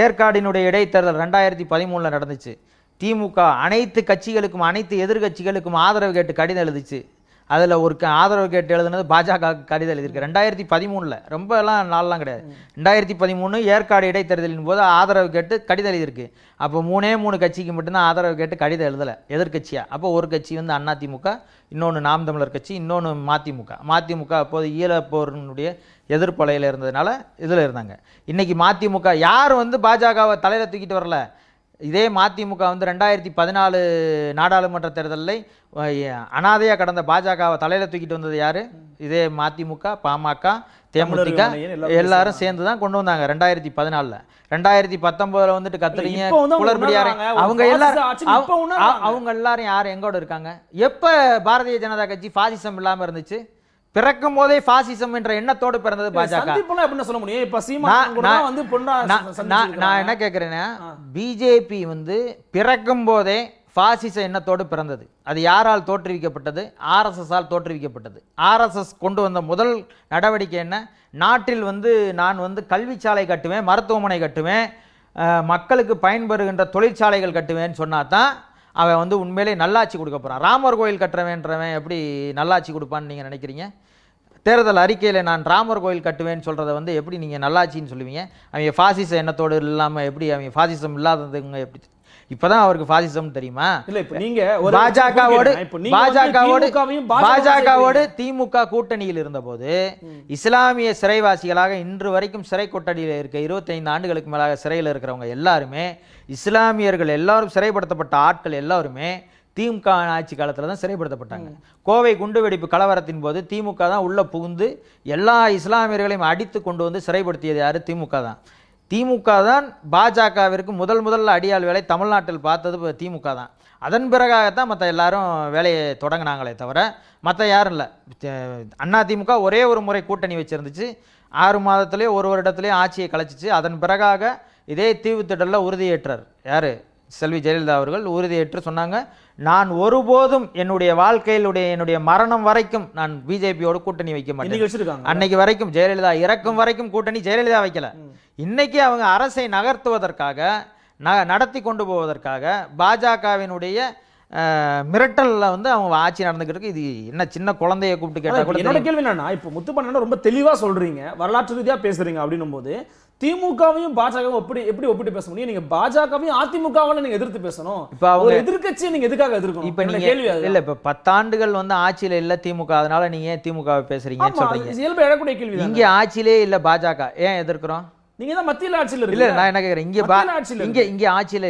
ஏற்காடினுடைய இடைத்தேர்தல் ரெண்டாயிரத்தி பதிமூணில் நடந்துச்சு திமுக அனைத்து கட்சிகளுக்கும் அனைத்து எதிர்கட்சிகளுக்கும் ஆதரவு கேட்டு கடிதம் எழுதிச்சு அதில் ஒரு ஆதரவு கேட்டு எழுதுனது பாஜக கடிதம் எழுதியிருக்கு ரெண்டாயிரத்தி பதிமூணில் ரொம்ப எல்லாம் நாளெலாம் கிடையாது ரெண்டாயிரத்தி பதிமூணு ஏற்காடு இடைத்தேர்தலின் போது ஆதரவு கேட்டு கடிதம் எழுதியிருக்கு அப்போ மூணே மூணு கட்சிக்கு மட்டும்தான் ஆதரவு கேட்டு கடிதம் எழுதலை எதிர்கட்சியாக அப்போ ஒரு கட்சி வந்து அதிமுக இன்னொன்று நாம் தமிழர் கட்சி இன்னொன்று மதிமுக மதிமுக அப்போது ஈழப்போரனுடைய எதிர்ப்பலையில் இருந்ததுனால இதில் இருந்தாங்க இன்றைக்கி மதிமுக யார் வந்து பாஜகவை தலையில் தூக்கிட்டு வரல இதே மதிமுக வந்து ரெண்டாயிரத்தி பதினாலு நாடாளுமன்ற தேர்தலில் அனாதையாக கடந்த பாஜகவை தலையில் தூக்கிட்டு வந்தது யார் இதே மதிமுக பாமக தேமுதிக எல்லாரும் சேர்ந்து தான் கொண்டு வந்தாங்க ரெண்டாயிரத்தி பதினாலில் ரெண்டாயிரத்தி பத்தொன்பதுல வந்துட்டு கத்துறீங்க குளறுபடியாரு அவங்க எல்லாரும் அவங்க எல்லாரும் யார் எங்கோட இருக்காங்க எப்போ பாரதிய ஜனதா கட்சி பாசிசம் இல்லாமல் இருந்துச்சு பிறக்கும் போதே பாசிசம் என்ற எண்ணத்தோடு பிறந்தது பாஜக அப்படின்னு சொல்ல முடியும் வந்து நான் என்ன கேட்கிறேன்னா பிஜேபி வந்து பிறக்கும் போதே பாசிச எண்ணத்தோடு பிறந்தது அது யாரால் தோற்றுவிக்கப்பட்டது ஆல் தோற்றுவிக்கப்பட்டது ஆர்எஸ்எஸ் கொண்டு வந்த முதல் நடவடிக்கை என்ன நாட்டில் வந்து நான் வந்து கல்விச்சாலை கட்டுவேன் மருத்துவமனை கட்டுவேன் மக்களுக்கு பயன்பெறுகின்ற தொழிற்சாலைகள் கட்டுவேன்னு சொன்னா தான் அவன் வந்து உண்மையிலே நல்லாட்சி கொடுக்க போகிறான் ராமர் கோயில் கட்டுறவேன்றவன் எப்படி நல்லாட்சி கொடுப்பான்னு நீங்கள் நினைக்கிறீங்க தேர்தல் அறிக்கையில் நான் ராமர் கோயில் கட்டுவேன்னு சொல்கிறத வந்து எப்படி நீங்கள் நல்லாட்சின்னு சொல்லுவீங்க அவங்க ஃபாசிசம் எண்ணத்தோடு இல்லாமல் எப்படி அவங்க ஃபாசிசம் இல்லாததுங்க எப்படி இப்பதான் அவருக்கு பாசிசம் தெரியுமா இல்ல இப்ப நீங்க பாஜகவோடு பாஜகவோடு பாஜகவோடு திமுக கூட்டணியில் இருந்தபோது இஸ்லாமிய சிறைவாசிகளாக இன்று வரைக்கும் சிறை கூட்டணியில் இருக்க இருபத்தி ஐந்து ஆண்டுகளுக்கு மேலாக சிறையில் இருக்கிறவங்க எல்லாருமே இஸ்லாமியர்கள் எல்லாரும் சிறைப்படுத்தப்பட்ட ஆட்கள் எல்லாருமே திமுக ஆட்சி காலத்தில் தான் சிறைப்படுத்தப்பட்டாங்க கோவை குண்டுவெடிப்பு கலவரத்தின் போது திமுக தான் உள்ளே புகுந்து எல்லா இஸ்லாமியர்களையும் அடித்து கொண்டு வந்து சிறைப்படுத்தியது யாரு திமுக தான் திமுக தான் பாஜகவிற்கு முதல் முதல்ல அடியால் வேலை தமிழ்நாட்டில் பார்த்தது திமுக தான் அதன் பிறகாகத்தான் மற்ற எல்லாரும் வேலையை தொடங்கினாங்களே தவிர மற்ற யாரும் இல்லை அண்ணா திமுக ஒரே ஒரு முறை கூட்டணி வச்சுருந்துச்சு ஆறு மாதத்துலேயே ஒரு வருடத்துலேயே ஆட்சியை கலைச்சிச்சு அதன் பிறகாக இதே தீவு திடலில் உறுதியேற்றார் யார் செல்வி ஜெயலலிதா அவர்கள் உறுதியேற்று சொன்னாங்க நான் ஒருபோதும் என்னுடைய வாழ்க்கையிலுடைய என்னுடைய மரணம் வரைக்கும் நான் பிஜேபியோட கூட்டணி வைக்க மாட்டேன் அன்னைக்கு வரைக்கும் ஜெயலலிதா இறக்கும் வரைக்கும் கூட்டணி ஜெயலலிதா வைக்கல இன்றைக்கி அவங்க அரசை நகர்த்துவதற்காக ந நடத்தி கொண்டு போவதற்காக பாஜகவினுடைய மிரட்டலில் வந்து அவங்க ஆட்சி நடந்துக்கிட்டு இது என்ன சின்ன குழந்தைய கூப்பிட்டு கேட்டால் கூட கேள்வி என்னன்னா இப்போ முத்துப்பண்ண ரொம்ப தெளிவாக சொல்கிறீங்க வரலாற்று ரீதியாக பேசுகிறீங்க அப்படின்னும் போது திமுகவையும் பாஜகவும் எப்படி எப்படி ஒப்பிட்டு பேச முடியும் நீங்கள் பாஜகவையும் அதிமுகவும் நீங்கள் எதிர்த்து பேசணும் இப்போ அவங்க எதிர்கட்சியை நீங்கள் எதுக்காக எதிர்க்கணும் இப்போ நீங்கள் கேள்வி இல்லை இப்போ பத்தாண்டுகள் வந்து ஆட்சியில் இல்லை திமுக அதனால நீங்கள் ஏன் திமுகவை பேசுகிறீங்க சொல்கிறீங்க இயல்பு எழக்கூடிய கேள்வி இங்கே ஆட்சியிலே இல்லை பாஜக ஏன் எதிர்க்கிறோம் நீங்க தான் மத்தியில் ஆட்சியில் இல்ல நான் என்ன கேக்குறேன் இங்க இங்க இங்கே ஆட்சியில்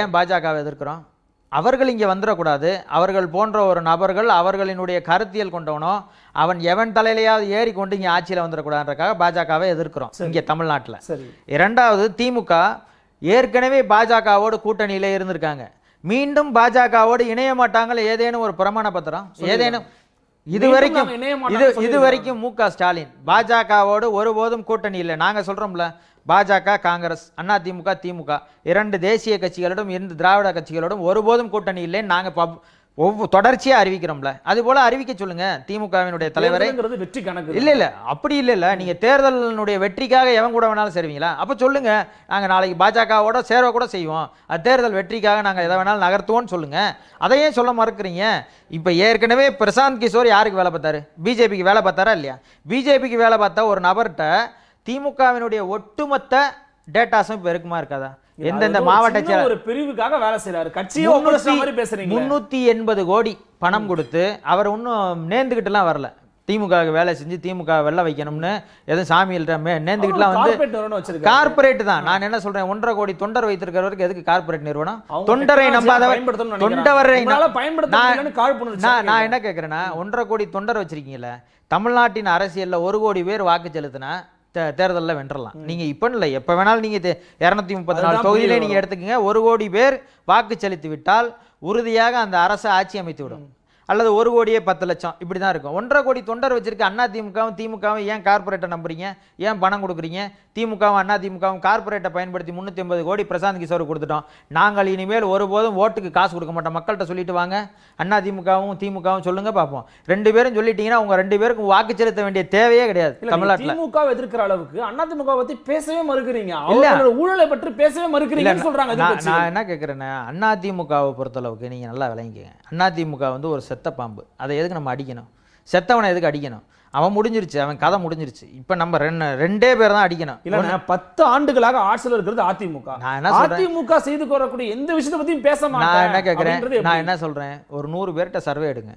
ஏன் பாஜக எதிர்க்கிறோம் அவர்கள் இங்க வந்துடக்கூடாது அவர்கள் போன்ற ஒரு நபர்கள் அவர்களினுடைய கருத்தியல் கொண்டவனோ அவன் எவன் தலையிலையாவது ஏறி கொண்டு இங்க ஆட்சியில் வந்துடக்கூடாதுன்றக்காக பாஜகவை எதிர்க்கிறோம் இங்க தமிழ்நாட்டில் இரண்டாவது திமுக ஏற்கனவே பாஜகவோடு கூட்டணியில இருந்திருக்காங்க மீண்டும் பாஜகவோடு இணைய மாட்டாங்கள ஏதேனும் ஒரு பிரமாண பத்திரம் ஏதேனும் இது வரைக்கும் இது இதுவரைக்கும் மு க ஸ்டாலின் பாஜகவோடு ஒருபோதும் கூட்டணி இல்லை நாங்க சொல்றோம்ல பாஜக காங்கிரஸ் அண்ணா திமுக திமுக இரண்டு தேசிய கட்சிகளிடம் இரண்டு திராவிட கட்சிகளோடும் ஒருபோதும் கூட்டணி இல்லைன்னு நாங்கள் பப் ஒவ்வொரு தொடர்ச்சியா அறிவிக்கிறோம்ல அது போல அறிவிக்க சொல்லுங்க திமுகவினுடைய தலைவரை வெற்றி கணக்கு இல்ல இல்ல அப்படி இல்ல இல்ல நீங்க தேர்தலினுடைய வெற்றிக்காக எவன் கூட வேணாலும் சேருவீங்களா அப்ப சொல்லுங்க நாங்க நாளைக்கு பாஜகவோட சேர கூட செய்வோம் அது தேர்தல் வெற்றிக்காக நாங்க எதை வேணாலும் நகர்த்துவோம்னு சொல்லுங்க அதையே சொல்ல மறுக்கிறீங்க இப்ப ஏற்கனவே பிரசாந்த் கிஷோர் யாருக்கு வேலை பார்த்தாரு பிஜேபிக்கு வேலை பார்த்தாரா இல்லையா பிஜேபிக்கு வேலை பார்த்தா ஒரு நபர்கிட்ட திமுகவினுடைய ஒட்டுமொத்த டேட்டாஸும் இப்போ இருக்குமா இருக்காதா எந்தெந்த மாவட்ட ஒரு பிரிவுக்காக வேலை செய்யறாரு கட்சியை பேசுறீங்க முன்னூத்தி எண்பது கோடி பணம் கொடுத்து அவர் இன்னும் நேர்ந்துகிட்டுலாம் வரல திமுக வேலை செஞ்சு திமுக வெள்ள வைக்கணும்னு எதுவும் சாமியில் நேர்ந்துக்கிட்டுலாம் வந்து கார்பரேட் தான் நான் என்ன சொல்றேன் ஒன்றரை கோடி தொண்டர் வைத்திருக்கிறவருக்கு எதுக்கு கார்பரேட் நிறுவனம் தொண்டரை நம்பாத தொண்டவரை நான் என்ன கேட்கறேன்னா ஒன்றரை கோடி தொண்டர் வச்சிருக்கீங்களே தமிழ்நாட்டின் அரசியல்ல ஒரு கோடி பேர் வாக்கு செலுத்தினா தேர்தலில் வென்றலாம் நீங்கள் இப்போ இல்லை எப்போ வேணாலும் நீங்கள் இரநூத்தி முப்பத்தி நாலு தொகுதியிலே நீங்கள் எடுத்துக்கோங்க ஒரு கோடி பேர் வாக்கு செலுத்தி விட்டால் உறுதியாக அந்த அரசு ஆட்சி அமைத்து விடும் அல்லது ஒரு கோடியே பத்து லட்சம் இப்படி தான் இருக்கும் ஒன்றரை கோடி தொண்டர் வச்சிருக்க அண்ணா திமுகவும் திமுகவும் ஏன் கார்பரேட்டை நம்புறீங்க ஏன் பணம் கொடுக்குறீங்க திமுகவும் அண்ணா திமுகவும் கார்பரேட்டை பயன்படுத்தி முந்நூற்றி ஐம்பது கோடி பிரசாந்த் கிஷோர் கொடுத்துட்டோம் நாங்கள் இனிமேல் ஒருபோதும் ஓட்டுக்கு காசு கொடுக்க மாட்டோம் மக்கள்கிட்ட சொல்லிட்டு வாங்க அண்ணா திமுகவும் திமுகவும் சொல்லுங்க பார்ப்போம் ரெண்டு பேரும் சொல்லிட்டீங்கன்னா உங்கள் ரெண்டு பேருக்கும் வாக்கு செலுத்த வேண்டிய தேவையே கிடையாது தமிழ்நாட்டில் திமுக எதிர்க்கிற அளவுக்கு அண்ணா திமுக பற்றி பேசவே மறுக்கிறீங்க ஊழலை பற்றி பேசவே மறுக்கிறீங்கன்னு சொல்கிறாங்க நான் என்ன கேட்கிறேன்னா அண்ணா திமுகவை பொறுத்தளவுக்கு நீங்கள் நல்லா விளங்கிங்க அண்ணா திமுக வந்து ஒரு சத்து செத்த பாம்பு அதை எதுக்கு நம்ம அடிக்கணும் செத்தவனை எதுக்கு அடிக்கணும் அவன் முடிஞ்சிருச்சு அவன் கதை முடிஞ்சிருச்சு இப்ப நம்ம ரெண்டு ரெண்டே பேர் தான் அடிக்கணும் இல்ல பத்து ஆண்டுகளாக ஆட்சியில் இருக்கிறது அதிமுக நான் அதிமுக செய்து கோரக்கூடிய எந்த விஷயத்தை பத்தியும் பேச மாட்டேன் நான் என்ன கேட்கறேன் நான் என்ன சொல்றேன் ஒரு நூறு பேர்கிட்ட சர்வே எடுங்க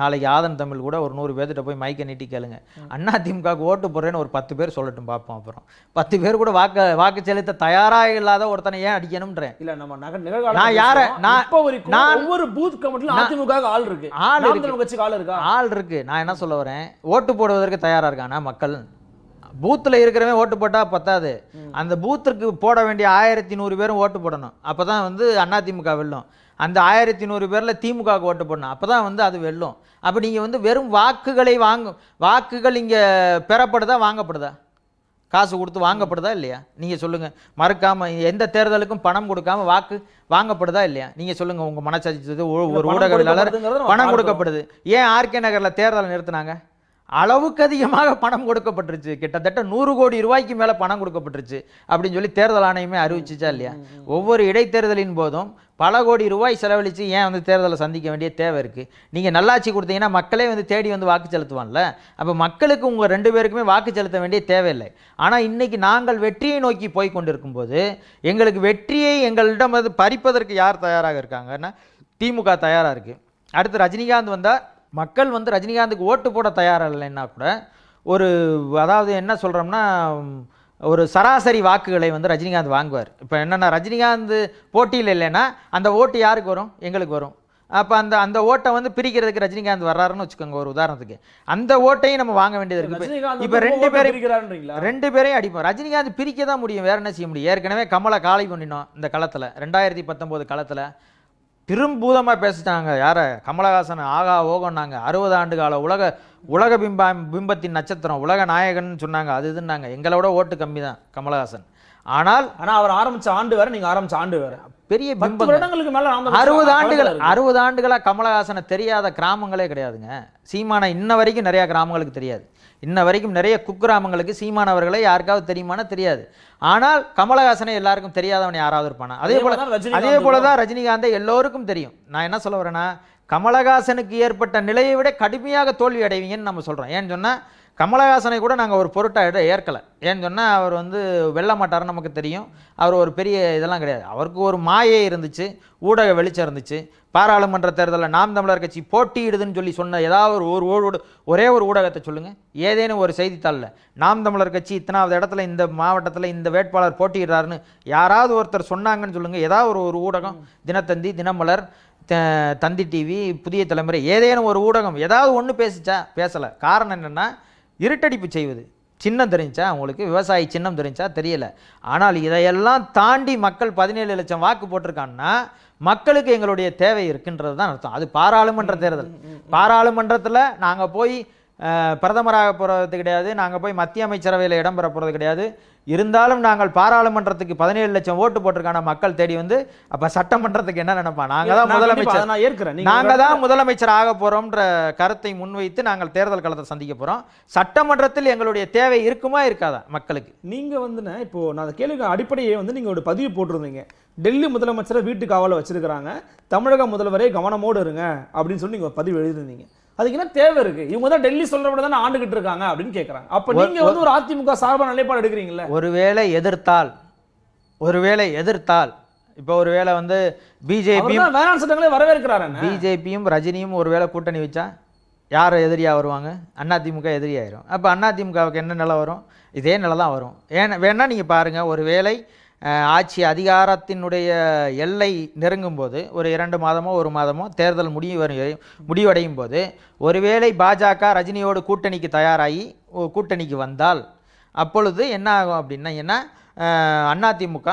நாளைக்கு ஆதன் தமிழ் கூட ஒரு நூறு பேர்கிட்ட போய் மைக்க நீட்டி கேளுங்க அண்ணா அதிமுக ஓட்டு போடுறேன்னு ஒரு பத்து பேர் சொல்லட்டும் பார்ப்போம் அப்புறம் பத்து பேர் கூட வாக்கு வாக்கு செலுத்த தயாராக இல்லாத ஒருத்தனை ஏன் அடிக்கணும்ன்றேன் இல்ல நம்ம நகர் நான் யாரை நான் ஒவ்வொரு பூத் கமிட்டிலும் அதிமுக ஆள் இருக்கு ஆள் இருக்கு ஆள் இருக்கு நான் என்ன சொல்ல வரேன் ஓட்டு போடுவதற்கு தயாராக இருக்கானா மக்கள் பூத்தில் இருக்கிறவன் ஓட்டு போட்டால் பத்தாது அந்த பூத்திற்கு போட வேண்டிய ஆயிரத்தி நூறு பேரும் ஓட்டு போடணும் அப்போ தான் வந்து திமுக வெல்லும் அந்த ஆயிரத்தி நூறு பேரில் திமுகவுக்கு ஓட்டு போடணும் அப்போ தான் வந்து அது வெல்லும் அப்போ நீங்கள் வந்து வெறும் வாக்குகளை வாங்கும் வாக்குகள் இங்கே பெறப்படுதா வாங்கப்படுதா காசு கொடுத்து வாங்கப்படுதா இல்லையா நீங்கள் சொல்லுங்கள் மறுக்காமல் எந்த தேர்தலுக்கும் பணம் கொடுக்காம வாக்கு வாங்கப்படுதா இல்லையா நீங்கள் சொல்லுங்கள் உங்கள் மனசாட்சி ஒரு ஊடகவியலாளர் பணம் கொடுக்கப்படுது ஏன் ஆர்கே நகரில் தேர்தலை நிறுத்தினாங்க அளவுக்கு அதிகமாக பணம் கொடுக்கப்பட்டுருச்சு கிட்டத்தட்ட நூறு கோடி ரூபாய்க்கு மேலே பணம் கொடுக்கப்பட்டுருச்சு அப்படின்னு சொல்லி தேர்தல் ஆணையமே அறிவிச்சிச்சா இல்லையா ஒவ்வொரு இடைத்தேர்தலின் போதும் பல கோடி ரூபாய் செலவழித்து ஏன் வந்து தேர்தலை சந்திக்க வேண்டிய தேவை இருக்குது நீங்கள் நல்லாட்சி கொடுத்தீங்கன்னா மக்களே வந்து தேடி வந்து வாக்கு செலுத்துவான்ல அப்போ மக்களுக்கு உங்கள் ரெண்டு பேருக்குமே வாக்கு செலுத்த வேண்டிய தேவையில்லை ஆனால் இன்றைக்கி நாங்கள் வெற்றியை நோக்கி போய் கொண்டிருக்கும் போது எங்களுக்கு வெற்றியை எங்களிடம் வந்து பறிப்பதற்கு யார் தயாராக இருக்காங்கன்னா திமுக தயாராக இருக்குது அடுத்து ரஜினிகாந்த் வந்தால் மக்கள் வந்து ரஜினிகாந்துக்கு ஓட்டு போட தயாராக இல்லைன்னா கூட ஒரு அதாவது என்ன சொல்கிறோம்னா ஒரு சராசரி வாக்குகளை வந்து ரஜினிகாந்த் வாங்குவார் இப்போ என்னென்னா ரஜினிகாந்த் போட்டியில் இல்லைன்னா அந்த ஓட்டு யாருக்கு வரும் எங்களுக்கு வரும் அப்போ அந்த அந்த ஓட்டை வந்து பிரிக்கிறதுக்கு ரஜினிகாந்த் வர்றாருன்னு வச்சுக்கோங்க ஒரு உதாரணத்துக்கு அந்த ஓட்டையும் நம்ம வாங்க வேண்டியது இருக்கு இப்போ ரெண்டு பேரும் ரெண்டு பேரையும் அடிப்போம் ரஜினிகாந்த் பிரிக்க தான் முடியும் வேற என்ன செய்ய முடியும் ஏற்கனவே கமலை காலை பண்ணினோம் இந்த களத்தில் ரெண்டாயிரத்தி பத்தொம்போது களத்தில் திரும்பூதமாக பேசிட்டாங்க யார கமலஹாசன் ஆகா ஓகோன்னாங்க அறுபது ஆண்டு கால உலக உலக பிம்பா பிம்பத்தின் நட்சத்திரம் உலக நாயகன் சொன்னாங்க அது இதுன்னாங்க எங்களோட ஓட்டு கம்மி தான் கமலஹாசன் ஆனால் ஆனால் அவர் ஆரம்பித்த ஆண்டு வேறு நீங்கள் ஆரம்பித்த ஆண்டு வேறு பெரிய வருடங்களுக்கு மேல அறுபது ஆண்டுகள் அறுபது ஆண்டுகளா கமலஹாசனை தெரியாத கிராமங்களே கிடையாதுங்க சீமானா இன்ன வரைக்கும் நிறைய கிராமங்களுக்கு தெரியாது இன்ன வரைக்கும் நிறைய குக்கிராமங்களுக்கு சீமானவர்களை யாருக்காவது தெரியுமானா தெரியாது ஆனால் கமலஹாசனை எல்லாருக்கும் தெரியாதவன் யாராவது இருப்பானா அதே போல அதே போலதான் ரஜினிகாந்தை எல்லோருக்கும் தெரியும் நான் என்ன சொல்ல வரேன்னா கமலஹாசனுக்கு ஏற்பட்ட நிலையை விட கடுமையாக தோல்வி அடைவீங்கன்னு நம்ம சொல்றோம் ஏன்னு சொன்னா கமலஹாசனை கூட நாங்கள் ஒரு பொருட்டாக ஏற்கலை ஏன்னு சொன்னால் அவர் வந்து வெல்ல மாட்டார்னு நமக்கு தெரியும் அவர் ஒரு பெரிய இதெல்லாம் கிடையாது அவருக்கு ஒரு மாயே இருந்துச்சு ஊடக வெளிச்சம் இருந்துச்சு பாராளுமன்ற தேர்தலில் நாம் தமிழர் கட்சி போட்டியிடுதுன்னு சொல்லி சொன்ன ஏதாவது ஒரு ஒரு ஒரே ஒரு ஊடகத்தை சொல்லுங்கள் ஏதேனும் ஒரு செய்தித்தாளில் நாம் தமிழர் கட்சி இத்தனாவது இடத்துல இந்த மாவட்டத்தில் இந்த வேட்பாளர் போட்டியிடுறாருன்னு யாராவது ஒருத்தர் சொன்னாங்கன்னு சொல்லுங்கள் ஏதாவது ஒரு ஒரு ஊடகம் தினத்தந்தி தினமலர் தந்தி டிவி புதிய தலைமுறை ஏதேனும் ஒரு ஊடகம் ஏதாவது ஒன்று பேசிச்சா பேசலை காரணம் என்னென்னா இருட்டடிப்பு செய்வது சின்னம் தெரிஞ்சா அவங்களுக்கு விவசாயி சின்னம் தெரிஞ்சா தெரியல ஆனால் இதையெல்லாம் தாண்டி மக்கள் பதினேழு லட்சம் வாக்கு போட்டிருக்காங்கன்னா மக்களுக்கு எங்களுடைய தேவை இருக்கின்றது தான் அர்த்தம் அது பாராளுமன்ற தேர்தல் பாராளுமன்றத்தில் நாங்கள் போய் பிரதமராக போகிறது கிடையாது நாங்கள் போய் மத்திய அமைச்சரவையில் இடம் பெற போகிறது கிடையாது இருந்தாலும் நாங்கள் பாராளுமன்றத்துக்கு பதினேழு லட்சம் ஓட்டு போட்டிருக்கான மக்கள் தேடி வந்து அப்போ சட்டமன்றத்துக்கு என்ன நினைப்பா நாங்கள் தான் முதலமைச்சர் நான் ஏற்கிறேன் நாங்கள் தான் முதலமைச்சர் ஆக போகிறோம்ன்ற கருத்தை முன்வைத்து நாங்கள் தேர்தல் களத்தை சந்திக்க போகிறோம் சட்டமன்றத்தில் எங்களுடைய தேவை இருக்குமா இருக்காதா மக்களுக்கு நீங்கள் வந்துண்ணே இப்போது நான் அந்த கேள்விக்கு அடிப்படையே வந்து நீங்கள் ஒரு பதிவு போட்டிருந்தீங்க டெல்லி முதலமைச்சரை வீட்டு காவலை வச்சிருக்கிறாங்க தமிழக முதல்வரே கவனமோடு இருங்க அப்படின்னு சொல்லி நீங்கள் பதிவு எழுதியிருந்தீங்க அதுக்கு என்ன தேவை இருக்கு இவங்க தான் டெல்லி சொல்றபடி தான் ஆண்டுகிட்டு இருக்காங்க அப்படின்னு கேட்கறாங்க அப்ப நீங்க வந்து ஒரு அதிமுக சார்பான நிலைப்பாடு எடுக்கிறீங்களா ஒருவேளை எதிர்த்தால் ஒருவேளை எதிர்த்தால் இப்போ ஒருவேளை வந்து பிஜேபியும் வேளாண் சட்டங்களே வரவேற்கிறாரு பிஜேபியும் ரஜினியும் ஒருவேளை கூட்டணி வச்சா யார் எதிரியாக வருவாங்க அதிமுக எதிரியாயிரும் அப்போ அதிமுகவுக்கு என்ன நிலை வரும் இதே நிலை தான் வரும் ஏன்னா வேணால் நீங்கள் பாருங்கள் ஒரு வேலை ஆட்சி அதிகாரத்தினுடைய எல்லை நெருங்கும் போது ஒரு இரண்டு மாதமோ ஒரு மாதமோ தேர்தல் முடிவு முடிவடையும் போது ஒருவேளை பாஜக ரஜினியோடு கூட்டணிக்கு தயாராகி கூட்டணிக்கு வந்தால் அப்பொழுது என்ன ஆகும் அப்படின்னா என்ன அதிமுக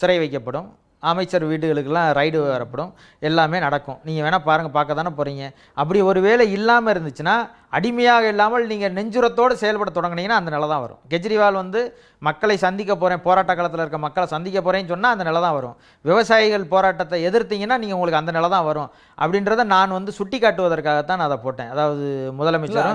சிறை வைக்கப்படும் அமைச்சர் வீடுகளுக்கெல்லாம் ரைடு வரப்படும் எல்லாமே நடக்கும் நீங்கள் வேணால் பாருங்கள் பார்க்க தானே போகிறீங்க அப்படி ஒரு வேலை இல்லாமல் இருந்துச்சுன்னா அடிமையாக இல்லாமல் நீங்கள் நெஞ்சுரத்தோடு செயல்பட தொடங்கினீங்கன்னா அந்த நிலை தான் வரும் கெஜ்ரிவால் வந்து மக்களை சந்திக்க போகிறேன் போராட்ட காலத்தில் இருக்க மக்களை சந்திக்க போகிறேன்னு சொன்னால் அந்த நிலை தான் வரும் விவசாயிகள் போராட்டத்தை எதிர்த்தீங்கன்னா நீங்கள் உங்களுக்கு அந்த நிலை தான் வரும் அப்படின்றத நான் வந்து சுட்டி காட்டுவதற்காகத்தான் நான் அதை போட்டேன் அதாவது முதலமைச்சர்